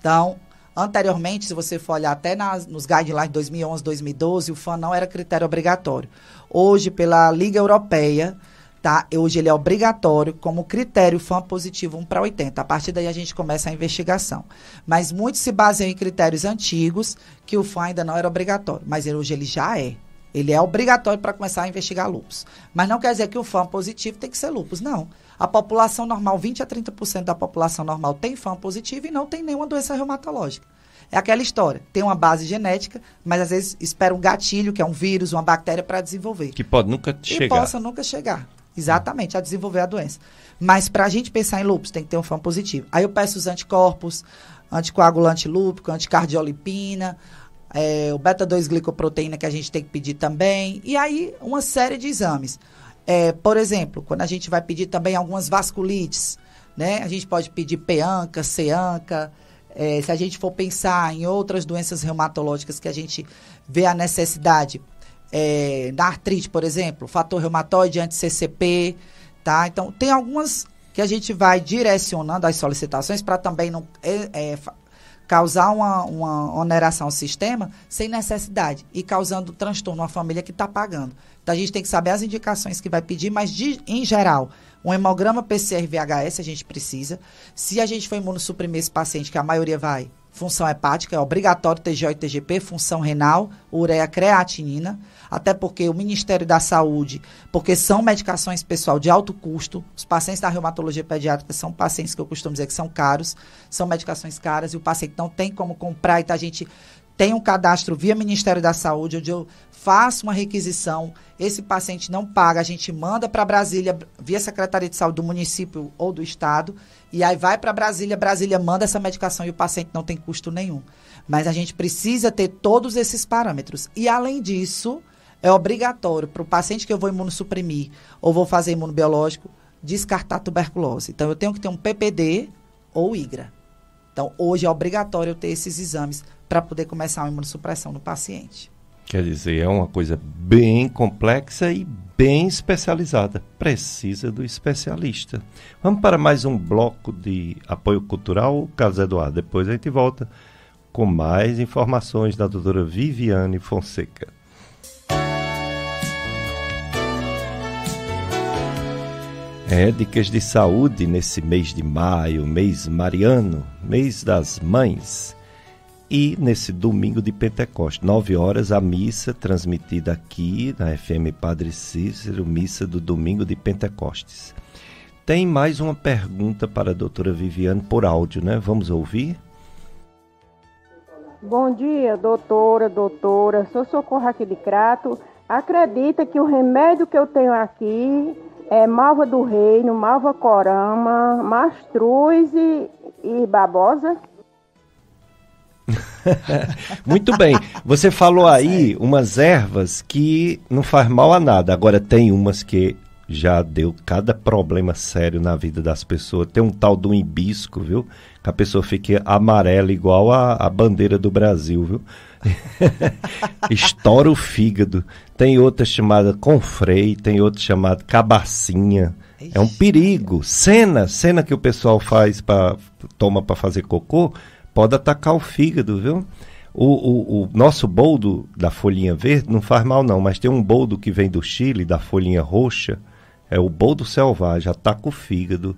[SPEAKER 2] Então, Anteriormente, se você for olhar até nas, nos guidelines de 2011, 2012, o FAN não era critério obrigatório. Hoje, pela Liga Europeia, tá? Hoje ele é obrigatório como critério FAN positivo 1 para 80. A partir daí a gente começa a investigação. Mas muitos se baseiam em critérios antigos, que o FAN ainda não era obrigatório, mas hoje ele já é. Ele é obrigatório para começar a investigar lupus. Mas não quer dizer que o FAN positivo tem que ser lupus, não. A população normal, 20 a 30% da população normal tem FAM positivo e não tem nenhuma doença reumatológica. É aquela história. Tem uma base genética, mas às vezes espera um gatilho, que é um vírus, uma bactéria, para desenvolver.
[SPEAKER 1] Que pode nunca e chegar. E possa
[SPEAKER 2] nunca chegar. Exatamente, a desenvolver a doença. Mas para a gente pensar em lúpus, tem que ter um FAM positivo. Aí eu peço os anticorpos, anticoagulante lúpico, anticardiolipina, é, o beta-2-glicoproteína que a gente tem que pedir também. E aí uma série de exames. É, por exemplo, quando a gente vai pedir também algumas vasculites, né? A gente pode pedir peanca, ceanca. É, se a gente for pensar em outras doenças reumatológicas que a gente vê a necessidade, é, da artrite, por exemplo, fator reumatoide, anti-CCP, tá? Então, tem algumas que a gente vai direcionando as solicitações para também não é, é causar uma, uma oneração ao sistema sem necessidade e causando transtorno à família que está pagando. Então a gente tem que saber as indicações que vai pedir, mas de, em geral, um hemograma PCR-VHS a gente precisa. Se a gente for imunossuprimir esse paciente, que a maioria vai, função hepática, é obrigatório TGO e TGP, função renal, ureia, creatinina, até porque o Ministério da Saúde, porque são medicações, pessoal, de alto custo, os pacientes da reumatologia pediátrica são pacientes que eu costumo dizer que são caros, são medicações caras e o paciente não tem como comprar, então a gente tem um cadastro via Ministério da Saúde, onde eu faço uma requisição, esse paciente não paga, a gente manda para Brasília via Secretaria de Saúde do município ou do estado, e aí vai para Brasília, Brasília manda essa medicação e o paciente não tem custo nenhum. Mas a gente precisa ter todos esses parâmetros. E além disso, é obrigatório para o paciente que eu vou imunossuprimir ou vou fazer imunobiológico, descartar tuberculose. Então eu tenho que ter um PPD ou IGRA. Então, hoje é obrigatório ter esses exames para poder começar a imunossupressão no paciente.
[SPEAKER 1] Quer dizer, é uma coisa bem complexa e bem especializada. Precisa do especialista. Vamos para mais um bloco de apoio cultural, Carlos Eduardo. Depois a gente volta com mais informações da doutora Viviane Fonseca. É, dicas de saúde nesse mês de maio, mês mariano, mês das mães. E nesse domingo de Pentecostes, 9 horas, a missa transmitida aqui na FM Padre Cícero, missa do domingo de Pentecostes. Tem mais uma pergunta para a doutora Viviane por áudio, né? Vamos ouvir?
[SPEAKER 3] Bom dia, doutora, doutora. Sou socorro aqui de Crato. Acredita que o remédio que eu tenho aqui é, Malva do Reino, Malva Corama, Mastruz e, e Babosa.
[SPEAKER 1] <laughs> Muito bem. Você falou tá aí umas ervas que não faz mal a nada. Agora tem umas que já deu cada problema sério na vida das pessoas. Tem um tal do hibisco, viu? Que a pessoa fica amarela igual a, a bandeira do Brasil, viu? <laughs> Estoura o fígado. Tem outra chamada confrei, tem outra chamada cabacinha. É um perigo. Cena, cena que o pessoal faz para toma para fazer cocô, pode atacar o fígado, viu? O, o, o, nosso boldo da folhinha verde não faz mal não, mas tem um boldo que vem do Chile, da folhinha roxa, é o boldo selvagem, ataca o fígado.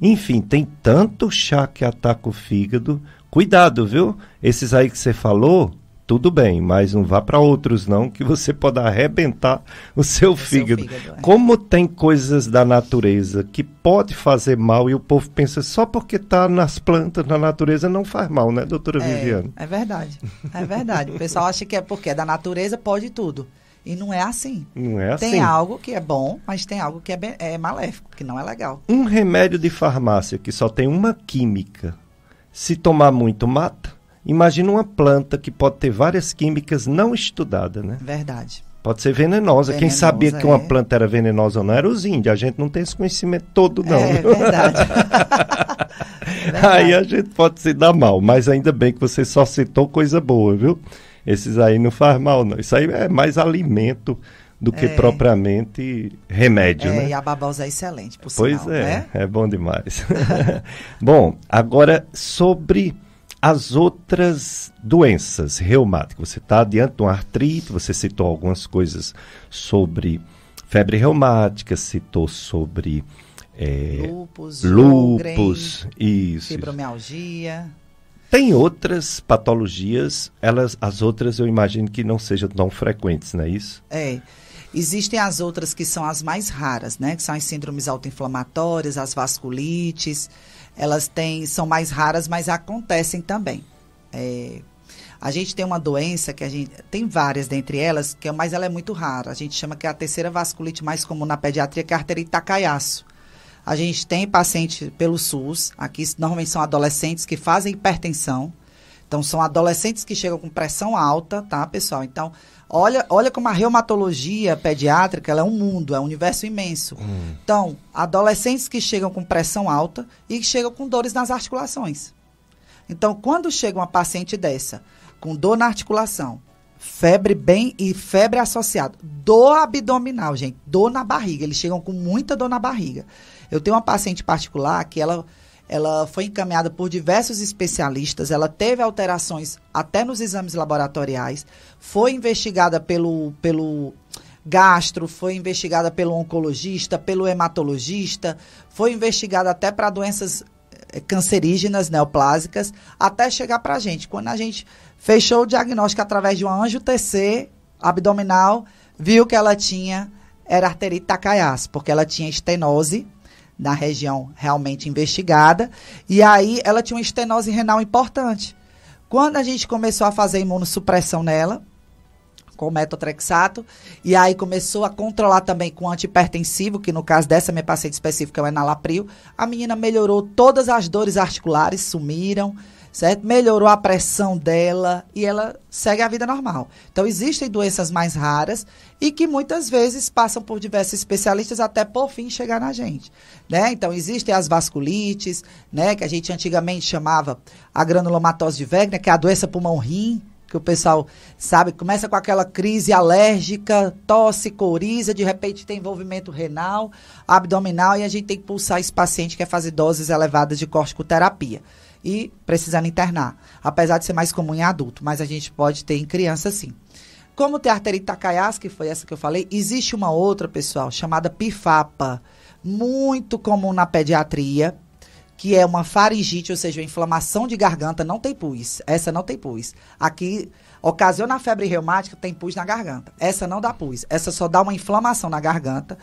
[SPEAKER 1] Enfim, tem tanto chá que ataca o fígado. Cuidado, viu? Esses aí que você falou, tudo bem, mas não vá para outros não, que você pode arrebentar o seu o fígado. Seu fígado é. Como tem coisas da natureza que pode fazer mal e o povo pensa só porque está nas plantas, na natureza, não faz mal, né, doutora é, Viviane?
[SPEAKER 2] É verdade, é verdade. o pessoal acha que é porque é da natureza, pode tudo. E não é assim.
[SPEAKER 1] Não é assim. Tem algo
[SPEAKER 2] que é bom, mas tem algo que é, bem, é maléfico, que não é legal.
[SPEAKER 1] Um remédio de farmácia que só tem uma química, se tomar muito, mata? Imagina uma planta que pode ter várias químicas não estudadas, né? Verdade. Pode ser venenosa. venenosa Quem sabia é. que uma é. planta era venenosa ou não era os índios. A gente não tem esse conhecimento todo, é, não. É verdade. verdade. <laughs> É aí a gente pode se dar mal, mas ainda bem que você só citou coisa boa, viu? Esses aí não faz mal, não. Isso aí é mais alimento do que é. propriamente remédio, é, né? E a
[SPEAKER 2] babosa é excelente, por Pois sinal, é, né?
[SPEAKER 1] é bom demais. <laughs> bom, agora sobre as outras doenças reumáticas. Você está diante de uma artrite, você citou algumas coisas sobre febre reumática, citou sobre é, lupus, lúpus isso.
[SPEAKER 2] fibromialgia.
[SPEAKER 1] Tem outras patologias, elas, as outras eu imagino que não sejam tão frequentes, não é isso?
[SPEAKER 2] É. Existem as outras que são as mais raras, né? Que são as síndromes autoinflamatórias, as vasculites, elas têm, são mais raras, mas acontecem também. É, a gente tem uma doença que a gente. Tem várias dentre elas, que, é, mas ela é muito rara. A gente chama que é a terceira vasculite mais comum na pediatria, que é a arterite tacaiaço. A gente tem paciente pelo SUS, aqui normalmente são adolescentes que fazem hipertensão. Então, são adolescentes que chegam com pressão alta, tá, pessoal? Então, Olha, olha como a reumatologia pediátrica é um mundo, é um universo imenso. Hum. Então, adolescentes que chegam com pressão alta e que chegam com dores nas articulações. Então, quando chega uma paciente dessa, com dor na articulação, febre bem e febre associada, dor abdominal, gente, dor na barriga, eles chegam com muita dor na barriga. Eu tenho uma paciente particular que ela ela foi encaminhada por diversos especialistas, ela teve alterações até nos exames laboratoriais, foi investigada pelo, pelo gastro, foi investigada pelo oncologista, pelo hematologista, foi investigada até para doenças eh, cancerígenas, neoplásicas, até chegar para a gente. Quando a gente fechou o diagnóstico através de um anjo TC abdominal, viu que ela tinha era arterite Takayas, porque ela tinha estenose na região realmente investigada. E aí ela tinha uma estenose renal importante. Quando a gente começou a fazer imunossupressão nela, com metotrexato, e aí começou a controlar também com antipertensivo, que no caso dessa minha paciente específica é o enalapril, a menina melhorou, todas as dores articulares sumiram, certo? Melhorou a pressão dela e ela segue a vida normal. Então, existem doenças mais raras e que muitas vezes passam por diversos especialistas até por fim chegar na gente, né? Então, existem as vasculites, né? Que a gente antigamente chamava a granulomatose de Wegener, que é a doença pulmão-rim, que o pessoal sabe, começa com aquela crise alérgica, tosse, coriza, de repente tem envolvimento renal, abdominal e a gente tem que pulsar esse paciente que quer fazer doses elevadas de corticoterapia e precisando internar, apesar de ser mais comum em adulto, mas a gente pode ter em criança sim. Como tem arterita arterite que foi essa que eu falei, existe uma outra, pessoal, chamada pifapa, muito comum na pediatria, que é uma faringite, ou seja, uma inflamação de garganta, não tem pus. Essa não tem pus. Aqui ocasiona a febre reumática, tem pus na garganta. Essa não dá pus. Essa só dá uma inflamação na garganta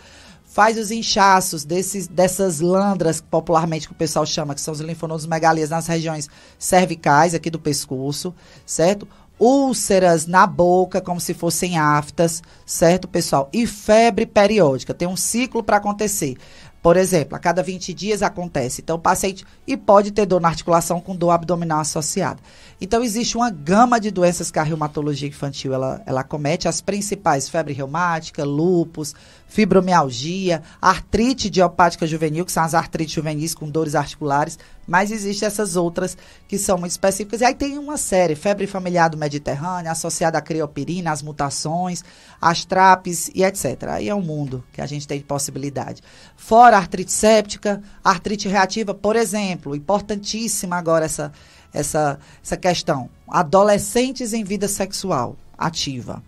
[SPEAKER 2] faz os inchaços desses, dessas landras, popularmente que o pessoal chama, que são os linfonodos megalias nas regiões cervicais, aqui do pescoço, certo? Úlceras na boca, como se fossem aftas, certo, pessoal? E febre periódica, tem um ciclo para acontecer. Por exemplo, a cada 20 dias acontece. Então, o paciente e pode ter dor na articulação com dor abdominal associada. Então, existe uma gama de doenças que a reumatologia infantil ela, ela comete. As principais, febre reumática, lupus, fibromialgia, artrite idiopática juvenil, que são as artrites juvenis com dores articulares, mas existem essas outras que são muito específicas. E aí tem uma série, febre familiar do Mediterrâneo, associada à criopirina, às mutações, às TRAPs e etc. Aí é um mundo que a gente tem de possibilidade. Fora artrite séptica, artrite reativa, por exemplo, importantíssima agora essa, essa, essa questão. Adolescentes em vida sexual ativa.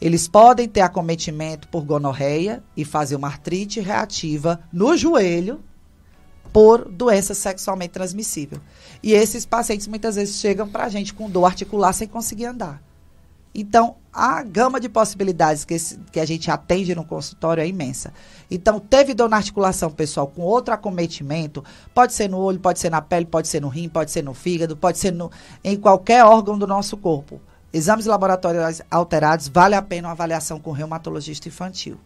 [SPEAKER 2] Eles podem ter acometimento por gonorreia e fazer uma artrite reativa no joelho por doença sexualmente transmissível. E esses pacientes muitas vezes chegam para a gente com dor articular sem conseguir andar. Então, a gama de possibilidades que, esse, que a gente atende no consultório é imensa. Então, teve dor na articulação, pessoal, com outro acometimento, pode ser no olho, pode ser na pele, pode ser no rim, pode ser no fígado, pode ser no, em qualquer órgão do nosso corpo exames laboratoriais alterados, vale a pena uma avaliação com reumatologista infantil.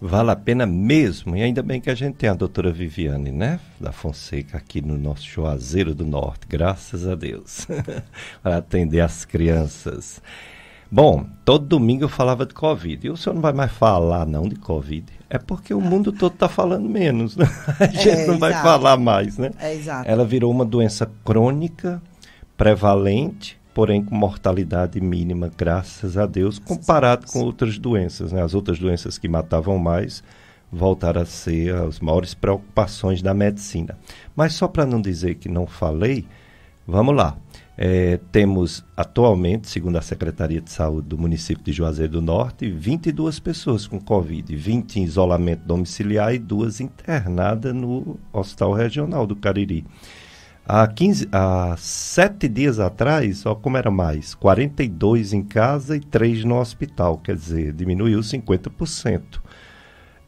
[SPEAKER 1] Vale a pena mesmo, e ainda bem que a gente tem a doutora Viviane, né? Da Fonseca, aqui no nosso Juazeiro do Norte, graças a Deus, <laughs> para atender as crianças. Bom, todo domingo eu falava de Covid. E o senhor não vai mais falar, não, de Covid. É porque o mundo todo está falando menos, né? <laughs> A gente é, não vai exato. falar mais, né? É, exato. Ela virou uma doença crônica, prevalente, porém com mortalidade mínima, graças a Deus, comparado com outras doenças. Né? As outras doenças que matavam mais voltaram a ser as maiores preocupações da medicina. Mas só para não dizer que não falei, vamos lá. É, temos atualmente, segundo a Secretaria de Saúde do município de Juazeiro do Norte, 22 pessoas com Covid, 20 em isolamento domiciliar e duas internadas no Hospital Regional do Cariri. Há, 15, há sete dias atrás, só como era mais, 42 em casa e 3 no hospital, quer dizer, diminuiu 50%.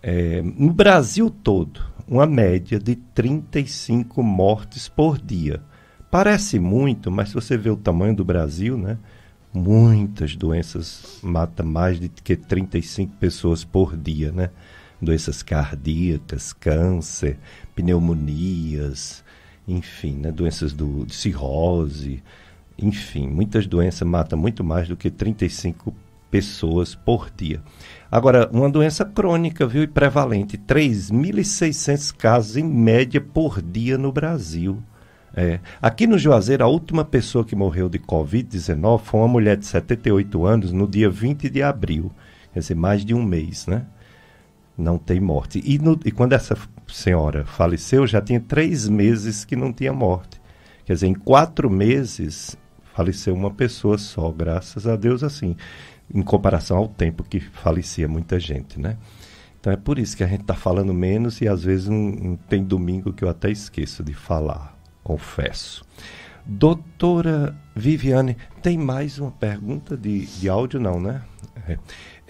[SPEAKER 1] É, no Brasil todo, uma média de 35 mortes por dia. Parece muito, mas se você vê o tamanho do Brasil, né, muitas doenças matam mais de que 35 pessoas por dia, né? Doenças cardíacas, câncer, pneumonias, enfim, né, doenças do, de cirrose, enfim, muitas doenças matam muito mais do que 35 pessoas por dia. Agora, uma doença crônica, viu, e prevalente, 3.600 casos em média por dia no Brasil. É. Aqui no Juazeiro, a última pessoa que morreu de Covid-19 foi uma mulher de 78 anos no dia 20 de abril, quer dizer, mais de um mês, né? não tem morte. E, no, e quando essa senhora faleceu, já tinha três meses que não tinha morte. Quer dizer, em quatro meses faleceu uma pessoa só, graças a Deus, assim, em comparação ao tempo que falecia muita gente, né? Então é por isso que a gente está falando menos e às vezes um, um, tem domingo que eu até esqueço de falar, confesso. Doutora Viviane, tem mais uma pergunta de, de áudio, não, né? É.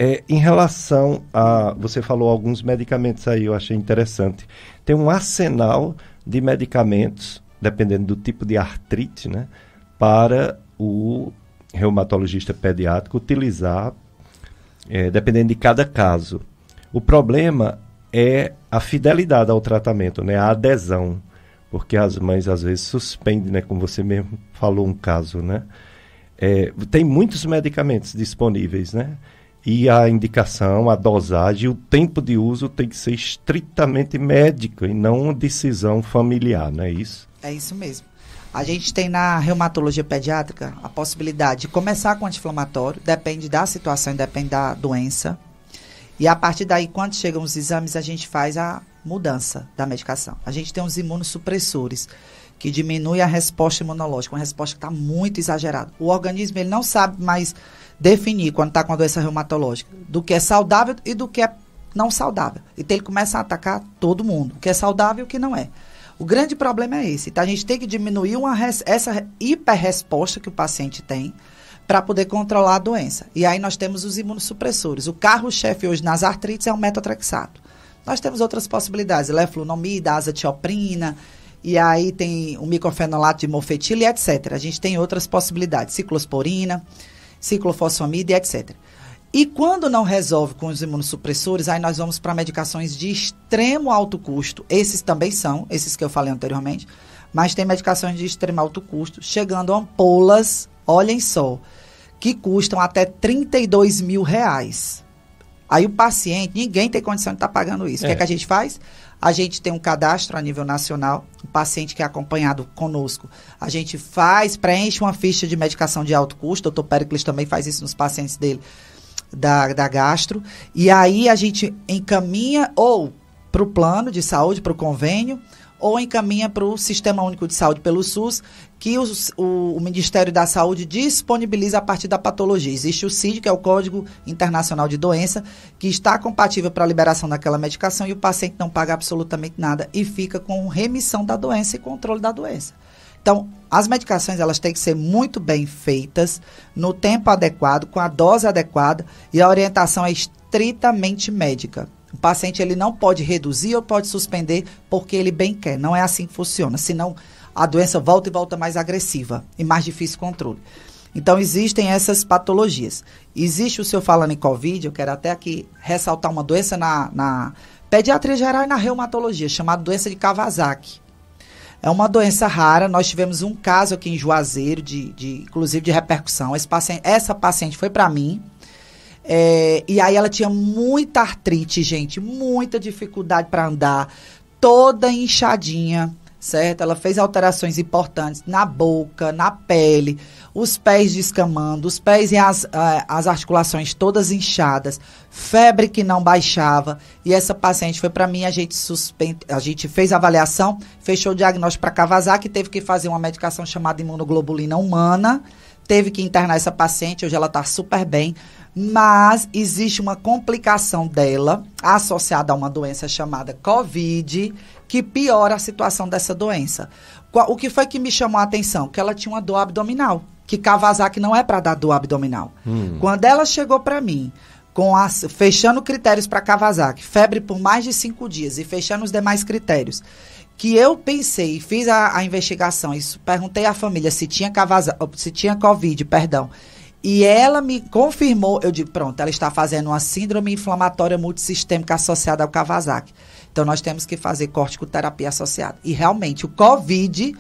[SPEAKER 1] É, em relação a. Você falou alguns medicamentos aí, eu achei interessante. Tem um arsenal de medicamentos, dependendo do tipo de artrite, né? Para o reumatologista pediátrico utilizar, é, dependendo de cada caso. O problema é a fidelidade ao tratamento, né? A adesão. Porque as mães às vezes suspendem, né? Como você mesmo falou um caso, né? É, tem muitos medicamentos disponíveis, né? e a indicação, a dosagem, o tempo de uso tem que ser estritamente médico e não uma decisão familiar, não é isso?
[SPEAKER 2] É isso mesmo. A gente tem na reumatologia pediátrica a possibilidade de começar com anti-inflamatório, depende da situação, depende da doença. E a partir daí, quando chegam os exames, a gente faz a mudança da medicação. A gente tem os imunossupressores que diminui a resposta imunológica, uma resposta que está muito exagerada. O organismo ele não sabe mais definir quando está com a doença reumatológica do que é saudável e do que é não saudável. Então ele começa a atacar todo mundo, o que é saudável e o que não é. O grande problema é esse. Então a gente tem que diminuir uma res, essa hiperresposta que o paciente tem para poder controlar a doença. E aí nós temos os imunossupressores. O carro-chefe hoje nas artrites é o metotrexato. Nós temos outras possibilidades, leflunomida, azatioprina, e aí tem o microfenolato de mofetil e etc. A gente tem outras possibilidades, ciclosporina, ciclofosfamida e etc. E quando não resolve com os imunossupressores, aí nós vamos para medicações de extremo alto custo. Esses também são, esses que eu falei anteriormente, mas tem medicações de extremo alto custo, chegando a ampolas, olhem só, que custam até 32 mil reais. Aí o paciente, ninguém tem condição de estar tá pagando isso. É. O que, é, é que a gente faz? A gente tem um cadastro a nível nacional, o paciente que é acompanhado conosco. A gente faz, preenche uma ficha de medicação de alto custo, o doutor Pericles também faz isso nos pacientes dele, da, da gastro. E aí a gente encaminha ou para o plano de saúde, para o convênio, ou encaminha para o Sistema Único de Saúde pelo SUS, que os, o, o, Ministério da Saúde disponibiliza a partir da patologia. Existe o CID, que é o Código Internacional de Doença, que está compatível para a liberação daquela medicação e o paciente não paga absolutamente nada e fica com remissão da doença e controle da doença. Então, as medicações elas têm que ser muito bem feitas, no tempo adequado, com a dose adequada e a orientação é estritamente médica. O paciente ele não pode reduzir ou pode suspender porque ele bem quer. Não é assim que funciona. Senão a doença volta e volta mais agressiva e mais difícil controle. Então existem essas patologias. Existe o seu falando em Covid, eu quero até aqui ressaltar uma doença na, na pediatria geral e na reumatologia, chamada doença de Kawasaki. É uma doença rara. Nós tivemos um caso aqui em Juazeiro, de, de inclusive de repercussão. Paciente, essa paciente foi para mim. É, e aí ela tinha muita artrite, gente, muita dificuldade para andar, toda inchadinha, certo? Ela fez alterações importantes na boca, na pele, os pés descamando, os pés e as, as articulações todas inchadas, febre que não baixava. E essa paciente foi para mim, a gente, suspende, a gente fez a avaliação, fechou o diagnóstico para Kawasaki, teve que fazer uma medicação chamada imunoglobulina humana, teve que internar essa paciente, hoje ela está super bem mas existe uma complicação dela associada a uma doença chamada COVID que piora a situação dessa doença. O que foi que me chamou a atenção? Que ela tinha uma dor abdominal, que Kawasaki não é para dar dor abdominal. Hum. Quando ela chegou para mim com as, fechando critérios para Kawasaki, febre por mais de cinco dias e fechando os demais critérios, que eu pensei, fiz a, a investigação, isso, perguntei à família se tinha Kawasaki, se tinha Covid, perdão, e ela me confirmou, eu digo, pronto, ela está fazendo uma síndrome inflamatória multissistêmica associada ao Kawasaki. Então nós temos que fazer corticoterapia associada. E realmente o COVID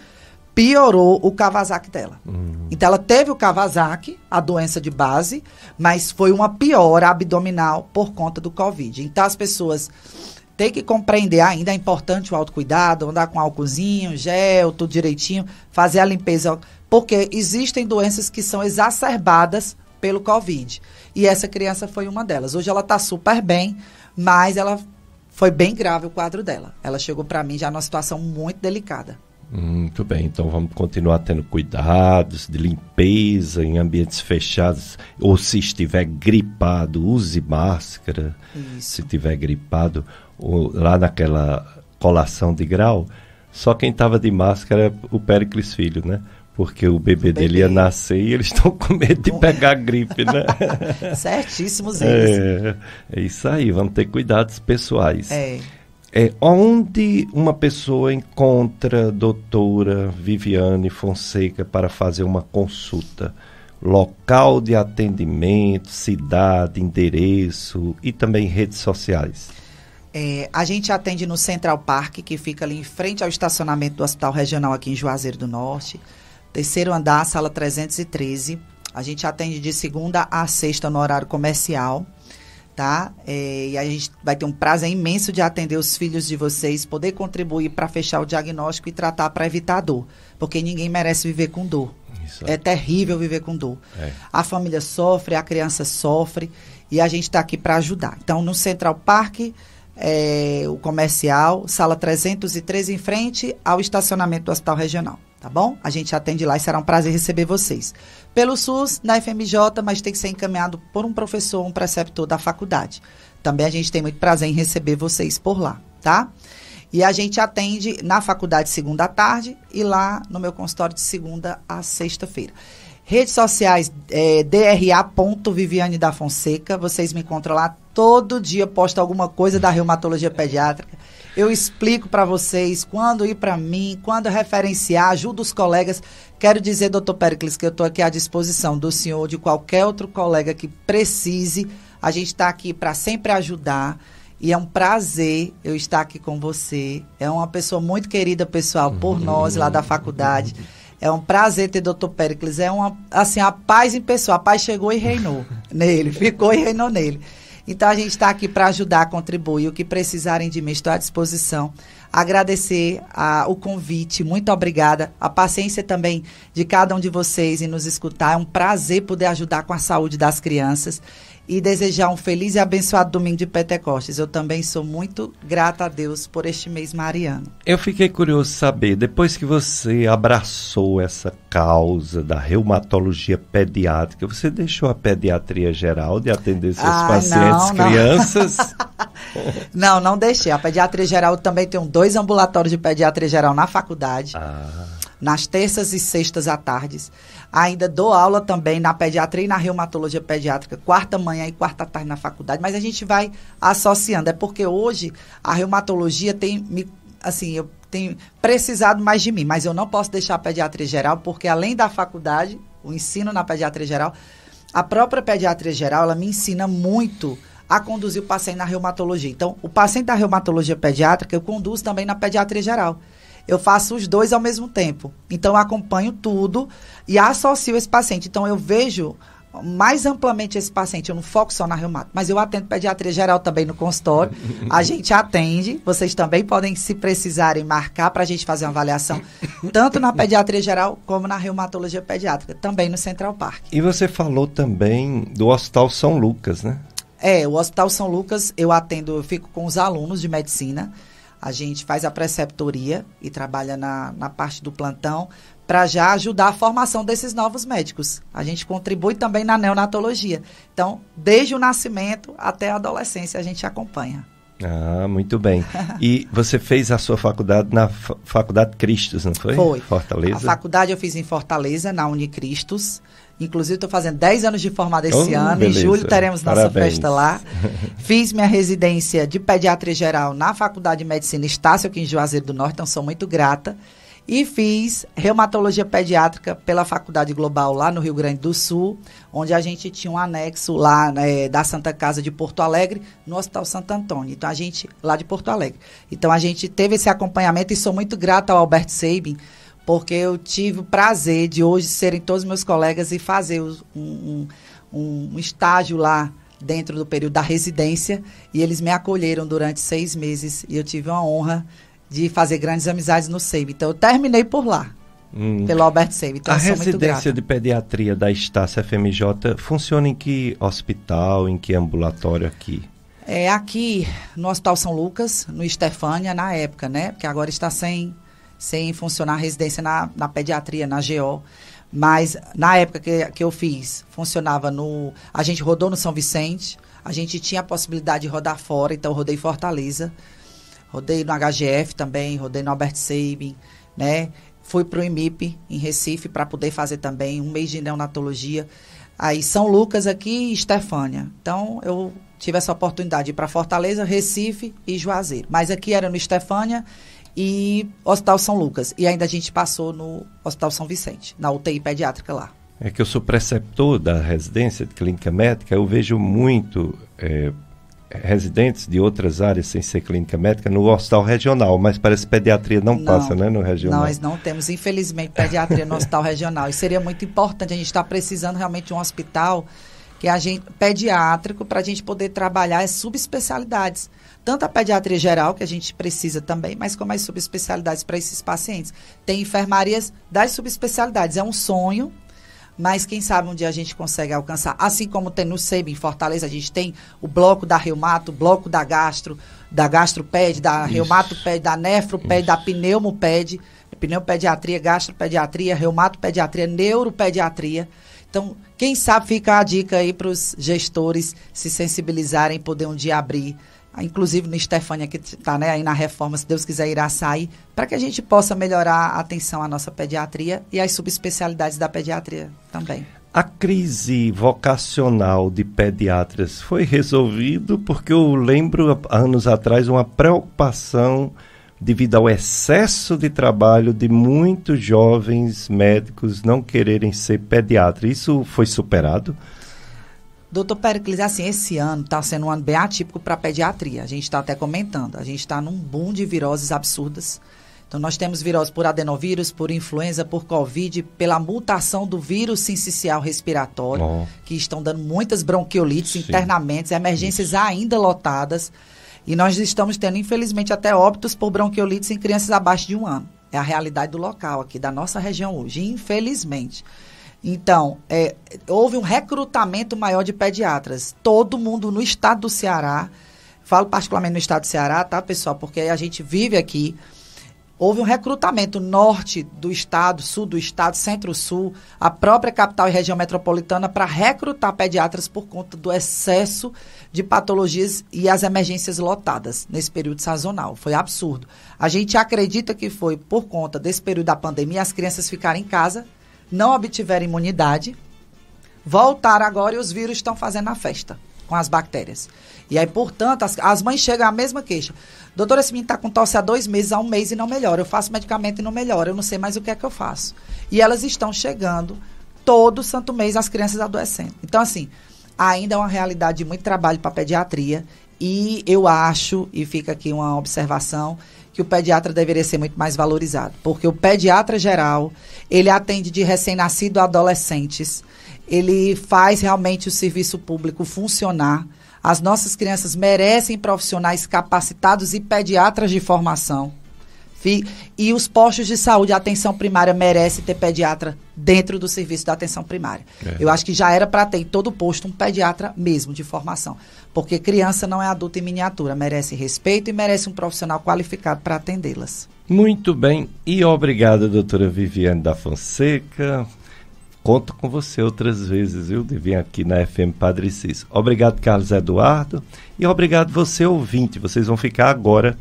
[SPEAKER 2] piorou o Kawasaki dela. Uhum. Então ela teve o Kawasaki, a doença de base, mas foi uma piora abdominal por conta do COVID. Então as pessoas têm que compreender ainda é importante o autocuidado, andar com álcoolzinho, gel, tudo direitinho, fazer a limpeza porque existem doenças que são exacerbadas pelo Covid. E essa criança foi uma delas. Hoje ela está super bem, mas ela foi bem grave o quadro dela. Ela chegou para mim já numa situação muito delicada.
[SPEAKER 1] Muito bem, então vamos continuar tendo cuidados de limpeza em ambientes fechados. Ou se estiver gripado, use máscara. Isso. Se estiver gripado, ou, lá naquela colação de grau, só quem estava de máscara é o Péricles Filho, né? porque o bebê, bebê dele ia nascer e eles estão <laughs> com medo de pegar gripe, né? <laughs>
[SPEAKER 2] Certíssimos é, eles.
[SPEAKER 1] É, é, isso aí, vamos ter cuidados pessoais. É. é. Onde uma pessoa encontra a doutora Viviane Fonseca para fazer uma consulta? Local de atendimento, cidade, endereço e também redes sociais.
[SPEAKER 2] É, a gente atende no Central Park, que fica ali em frente ao estacionamento do Hospital Regional aqui em Juazeiro do Norte. Terceiro andar, sala 313. A gente atende de segunda a sexta no horário comercial, tá? É, e a gente vai ter um prazer imenso de atender os filhos de vocês, poder contribuir para fechar o diagnóstico e tratar para evitar dor, porque ninguém merece viver com dor. Isso. É terrível viver com dor. É. A família sofre, a criança sofre e a gente está aqui para ajudar. Então, no Central Park, é, o comercial, sala 303 em frente ao estacionamento do Hospital Regional tá bom? A gente atende lá e será um prazer receber vocês. Pelo SUS, na FMJ, mas tem que ser encaminhado por um professor, um preceptor da faculdade. Também a gente tem muito prazer em receber vocês por lá, tá? E a gente atende na faculdade segunda à tarde e lá no meu consultório de segunda a sexta-feira. Redes sociais, é, dra.viviane da Fonseca. Vocês me encontram lá. Todo dia posto alguma coisa da reumatologia pediátrica eu explico para vocês quando ir para mim, quando referenciar, ajudo os colegas. Quero dizer, doutor Pericles, que eu estou aqui à disposição do senhor, de qualquer outro colega que precise. A gente está aqui para sempre ajudar. E é um prazer eu estar aqui com você. É uma pessoa muito querida, pessoal, por uhum. nós lá da faculdade. É um prazer ter Dr. Pericles. É uma, assim, a paz em pessoa. A paz chegou e reinou nele, <laughs> ficou e reinou nele. Então a gente está aqui para ajudar, contribuir. O que precisarem de mim, estou à disposição. Agradecer a, ah, o convite, muito obrigada. A paciência também de cada um de vocês em nos escutar. É um prazer poder ajudar com a saúde das crianças e desejar um feliz e abençoado domingo de Pentecostes. Eu também sou muito grata a Deus por este mês mariano.
[SPEAKER 1] Eu fiquei curioso saber, depois que você abraçou essa causa da reumatologia pediátrica, você deixou a pediatria geral de atender seus ah, pacientes, não, crianças?
[SPEAKER 2] <laughs> não, não deixei. A pediatria geral também tem dois ambulatórios de pediatria geral na faculdade. Ah. Nas terças e sextas à tardes. Ainda dou aula também na pediatria e na reumatologia pediátrica, quarta manhã e quarta tarde na faculdade, mas a gente vai associando. É porque hoje a reumatologia tem me, assim, eu tenho precisado mais de mim, mas eu não posso deixar a pediatria geral, porque além da faculdade, o ensino na pediatria geral, a própria pediatria geral, ela me ensina muito a conduzir o paciente na reumatologia. Então, o paciente da reumatologia pediátrica, eu conduzo também na pediatria geral eu faço os dois ao mesmo tempo. Então, eu acompanho tudo e associo esse paciente. Então, eu vejo mais amplamente esse paciente. Eu não foco só na reumato, mas eu atendo pediatria geral também no consultório.
[SPEAKER 3] <laughs> A gente
[SPEAKER 2] atende, vocês também podem, se precisarem, marcar para a gente fazer uma avaliação, tanto na pediatria geral como na reumatologia pediátrica, também no Central Park.
[SPEAKER 1] E você falou também do Hospital São Lucas, né?
[SPEAKER 2] É, o Hospital São Lucas, eu atendo, eu fico com os alunos de medicina. A gente faz a preceptoria e trabalha na, na parte do plantão para já ajudar a formação desses novos médicos. A gente contribui também na neonatologia. Então, desde o nascimento até a adolescência, a gente acompanha.
[SPEAKER 1] Ah, muito bem. E você fez a sua faculdade na Faculdade Cristos, não foi? Foi. Fortaleza. A
[SPEAKER 2] faculdade eu fiz em Fortaleza, na Unicristos. Inclusive, estou fazendo 10 anos de formada esse oh, ano. Beleza. Em julho teremos nossa Parabéns. festa lá. <laughs> Fiz minha residência de pediatria geral na Faculdade de Medicina Estácio, aqui em Juazeiro do Norte, então sou muito grata. E fiz reumatologia pediátrica pela Faculdade Global lá no Rio Grande do Sul, onde a gente tinha um anexo lá né, da Santa Casa de Porto Alegre, no Hospital Santo Antônio. Então a gente, lá de Porto Alegre. Então a gente teve esse acompanhamento e sou muito grata ao Alberto Sabin, porque eu tive o prazer de hoje serem todos meus colegas e fazer um, um, um estágio lá dentro do período da residência e eles me acolheram durante seis meses e eu tive a honra de fazer grandes amizades no Sebi Então eu terminei por lá.
[SPEAKER 1] Hum. Pelo Albert
[SPEAKER 2] Sebi Então, a residência de
[SPEAKER 1] pediatria da Estácia FMJ funciona em que hospital, em que ambulatório aqui?
[SPEAKER 2] É aqui no Hospital São Lucas, no Estefânia, na época, né? Porque agora está sem sem funcionar residência na, na pediatria, na GO. Mas na época que, que eu fiz, funcionava no. A gente rodou no São Vicente, a gente tinha a possibilidade de rodar fora, então rodei Fortaleza, rodei no HGF também, rodei no Albert Sabin, né? Fui para o IMIP, em Recife, para poder fazer também um mês de neonatologia. Aí São Lucas aqui e Estefânia. Então eu tive essa oportunidade para Fortaleza, Recife e Juazeiro. Mas aqui era no Estefânia e Hospital São Lucas. E ainda a gente passou no Hospital São Vicente, na UTI pediátrica lá.
[SPEAKER 1] É que eu sou preceptor da residência de clínica médica, eu vejo muito é, residentes de outras áreas sem ser clínica médica no hospital regional, mas parece que pediatria não, não passa, né, no regional. Nós
[SPEAKER 2] não temos, infelizmente, pediatria no hospital regional. E seria muito importante, a gente está precisando realmente de um hospital que a gente pediátrico para a gente poder trabalhar as é subespecialidades tanto a pediatria geral, que a gente precisa também, mas como as subespecialidades para esses pacientes. Tem enfermarias das subespecialidades. É um sonho, mas quem sabe um dia a gente consegue alcançar. Assim como tem no SEB, em Fortaleza, a gente tem o bloco da reumato, o bloco da gastro, da gastroped, da Isso. reumatoped, da nefroped, Isso. da pneumoped, pneumopediatria, gastropediatria, reumatopediatria, neuropediatria. Então, quem sabe fica a dica aí para os gestores se sensibilizarem, poder um dia abrir ah, inclusive no Stefania, que está né, aí na reforma, se Deus quiser, irá sair, para que a gente possa melhorar a atenção à nossa pediatria e às subespecialidades da pediatria também.
[SPEAKER 1] A crise vocacional de pediatras foi resolvido porque eu lembro anos atrás uma preocupação devido ao excesso de trabalho de muitos jovens médicos não quererem ser pediatras. Isso foi superado?
[SPEAKER 2] Doutor Pericles, assim, esse ano está sendo um ano bem atípico para pediatria. A gente está até comentando. A gente está num boom de viroses absurdas. Então, nós temos virose por adenovírus, por influenza, por Covid, pela mutação do vírus sincicial respiratório, oh. que estão dando muitas bronquiolites, Sim. internamentos, emergências Isso. ainda lotadas. E nós estamos tendo, infelizmente, até óbitos por bronquiolites em crianças abaixo de um ano. É a realidade do local aqui, da nossa região hoje, infelizmente. Então, é, houve um recrutamento maior de pediatras. Todo mundo no estado do Ceará, falo particularmente no estado do Ceará, tá, pessoal? Porque a gente vive aqui. Houve um recrutamento norte do estado, sul do estado, centro-sul, a própria capital e região metropolitana para recrutar pediatras por conta do excesso de patologias e as emergências lotadas nesse período sazonal. Foi absurdo. A gente acredita que foi por conta desse período da pandemia as crianças ficarem em casa não obtiveram imunidade, voltaram agora e os vírus estão fazendo a festa com as bactérias. E aí, portanto, as, as mães chegam à mesma queixa. Doutora, esse menino está com tosse há dois meses, há um mês e não melhora. Eu faço medicamento e não melhora. Eu não sei mais o que é que eu faço. E elas estão chegando todo santo mês as crianças adoecendo. Então, assim, ainda é uma realidade de muito trabalho para a pediatria. E eu acho, e fica aqui uma observação, que o pediatra deveria ser muito mais valorizado, porque o pediatra geral, ele atende de recém-nascido a adolescentes, ele faz realmente o serviço público funcionar. As nossas crianças merecem profissionais capacitados e pediatras de formação. E os postos de saúde, a atenção primária merece ter pediatra dentro do serviço da atenção primária. É. Eu acho que já era para ter em todo posto um pediatra mesmo de formação porque criança não é adulto em miniatura, merece respeito e merece um profissional qualificado para atendê-las.
[SPEAKER 1] Muito bem, e obrigado, doutora Viviane da Fonseca. Conto com você outras vezes, viu, de vir aqui na FM Padre Cis. Obrigado, Carlos Eduardo, e obrigado você, ouvinte. Vocês vão ficar agora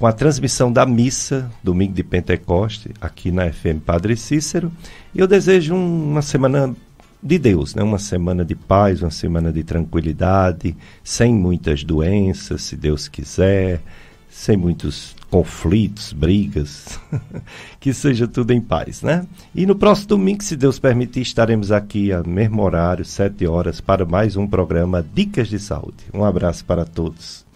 [SPEAKER 1] com a transmissão da missa, domingo de Pentecoste, aqui na FM Padre Cícero. E eu desejo uma semana de Deus, né? Uma semana de paz, uma semana de tranquilidade, sem muitas doenças, se Deus quiser, sem muitos conflitos, brigas, <laughs> que seja tudo em paz, né? E no próximo domingo, se Deus permitir, estaremos aqui a mesmo horário, sete horas, para mais um programa Dicas de Saúde. Um abraço para todos.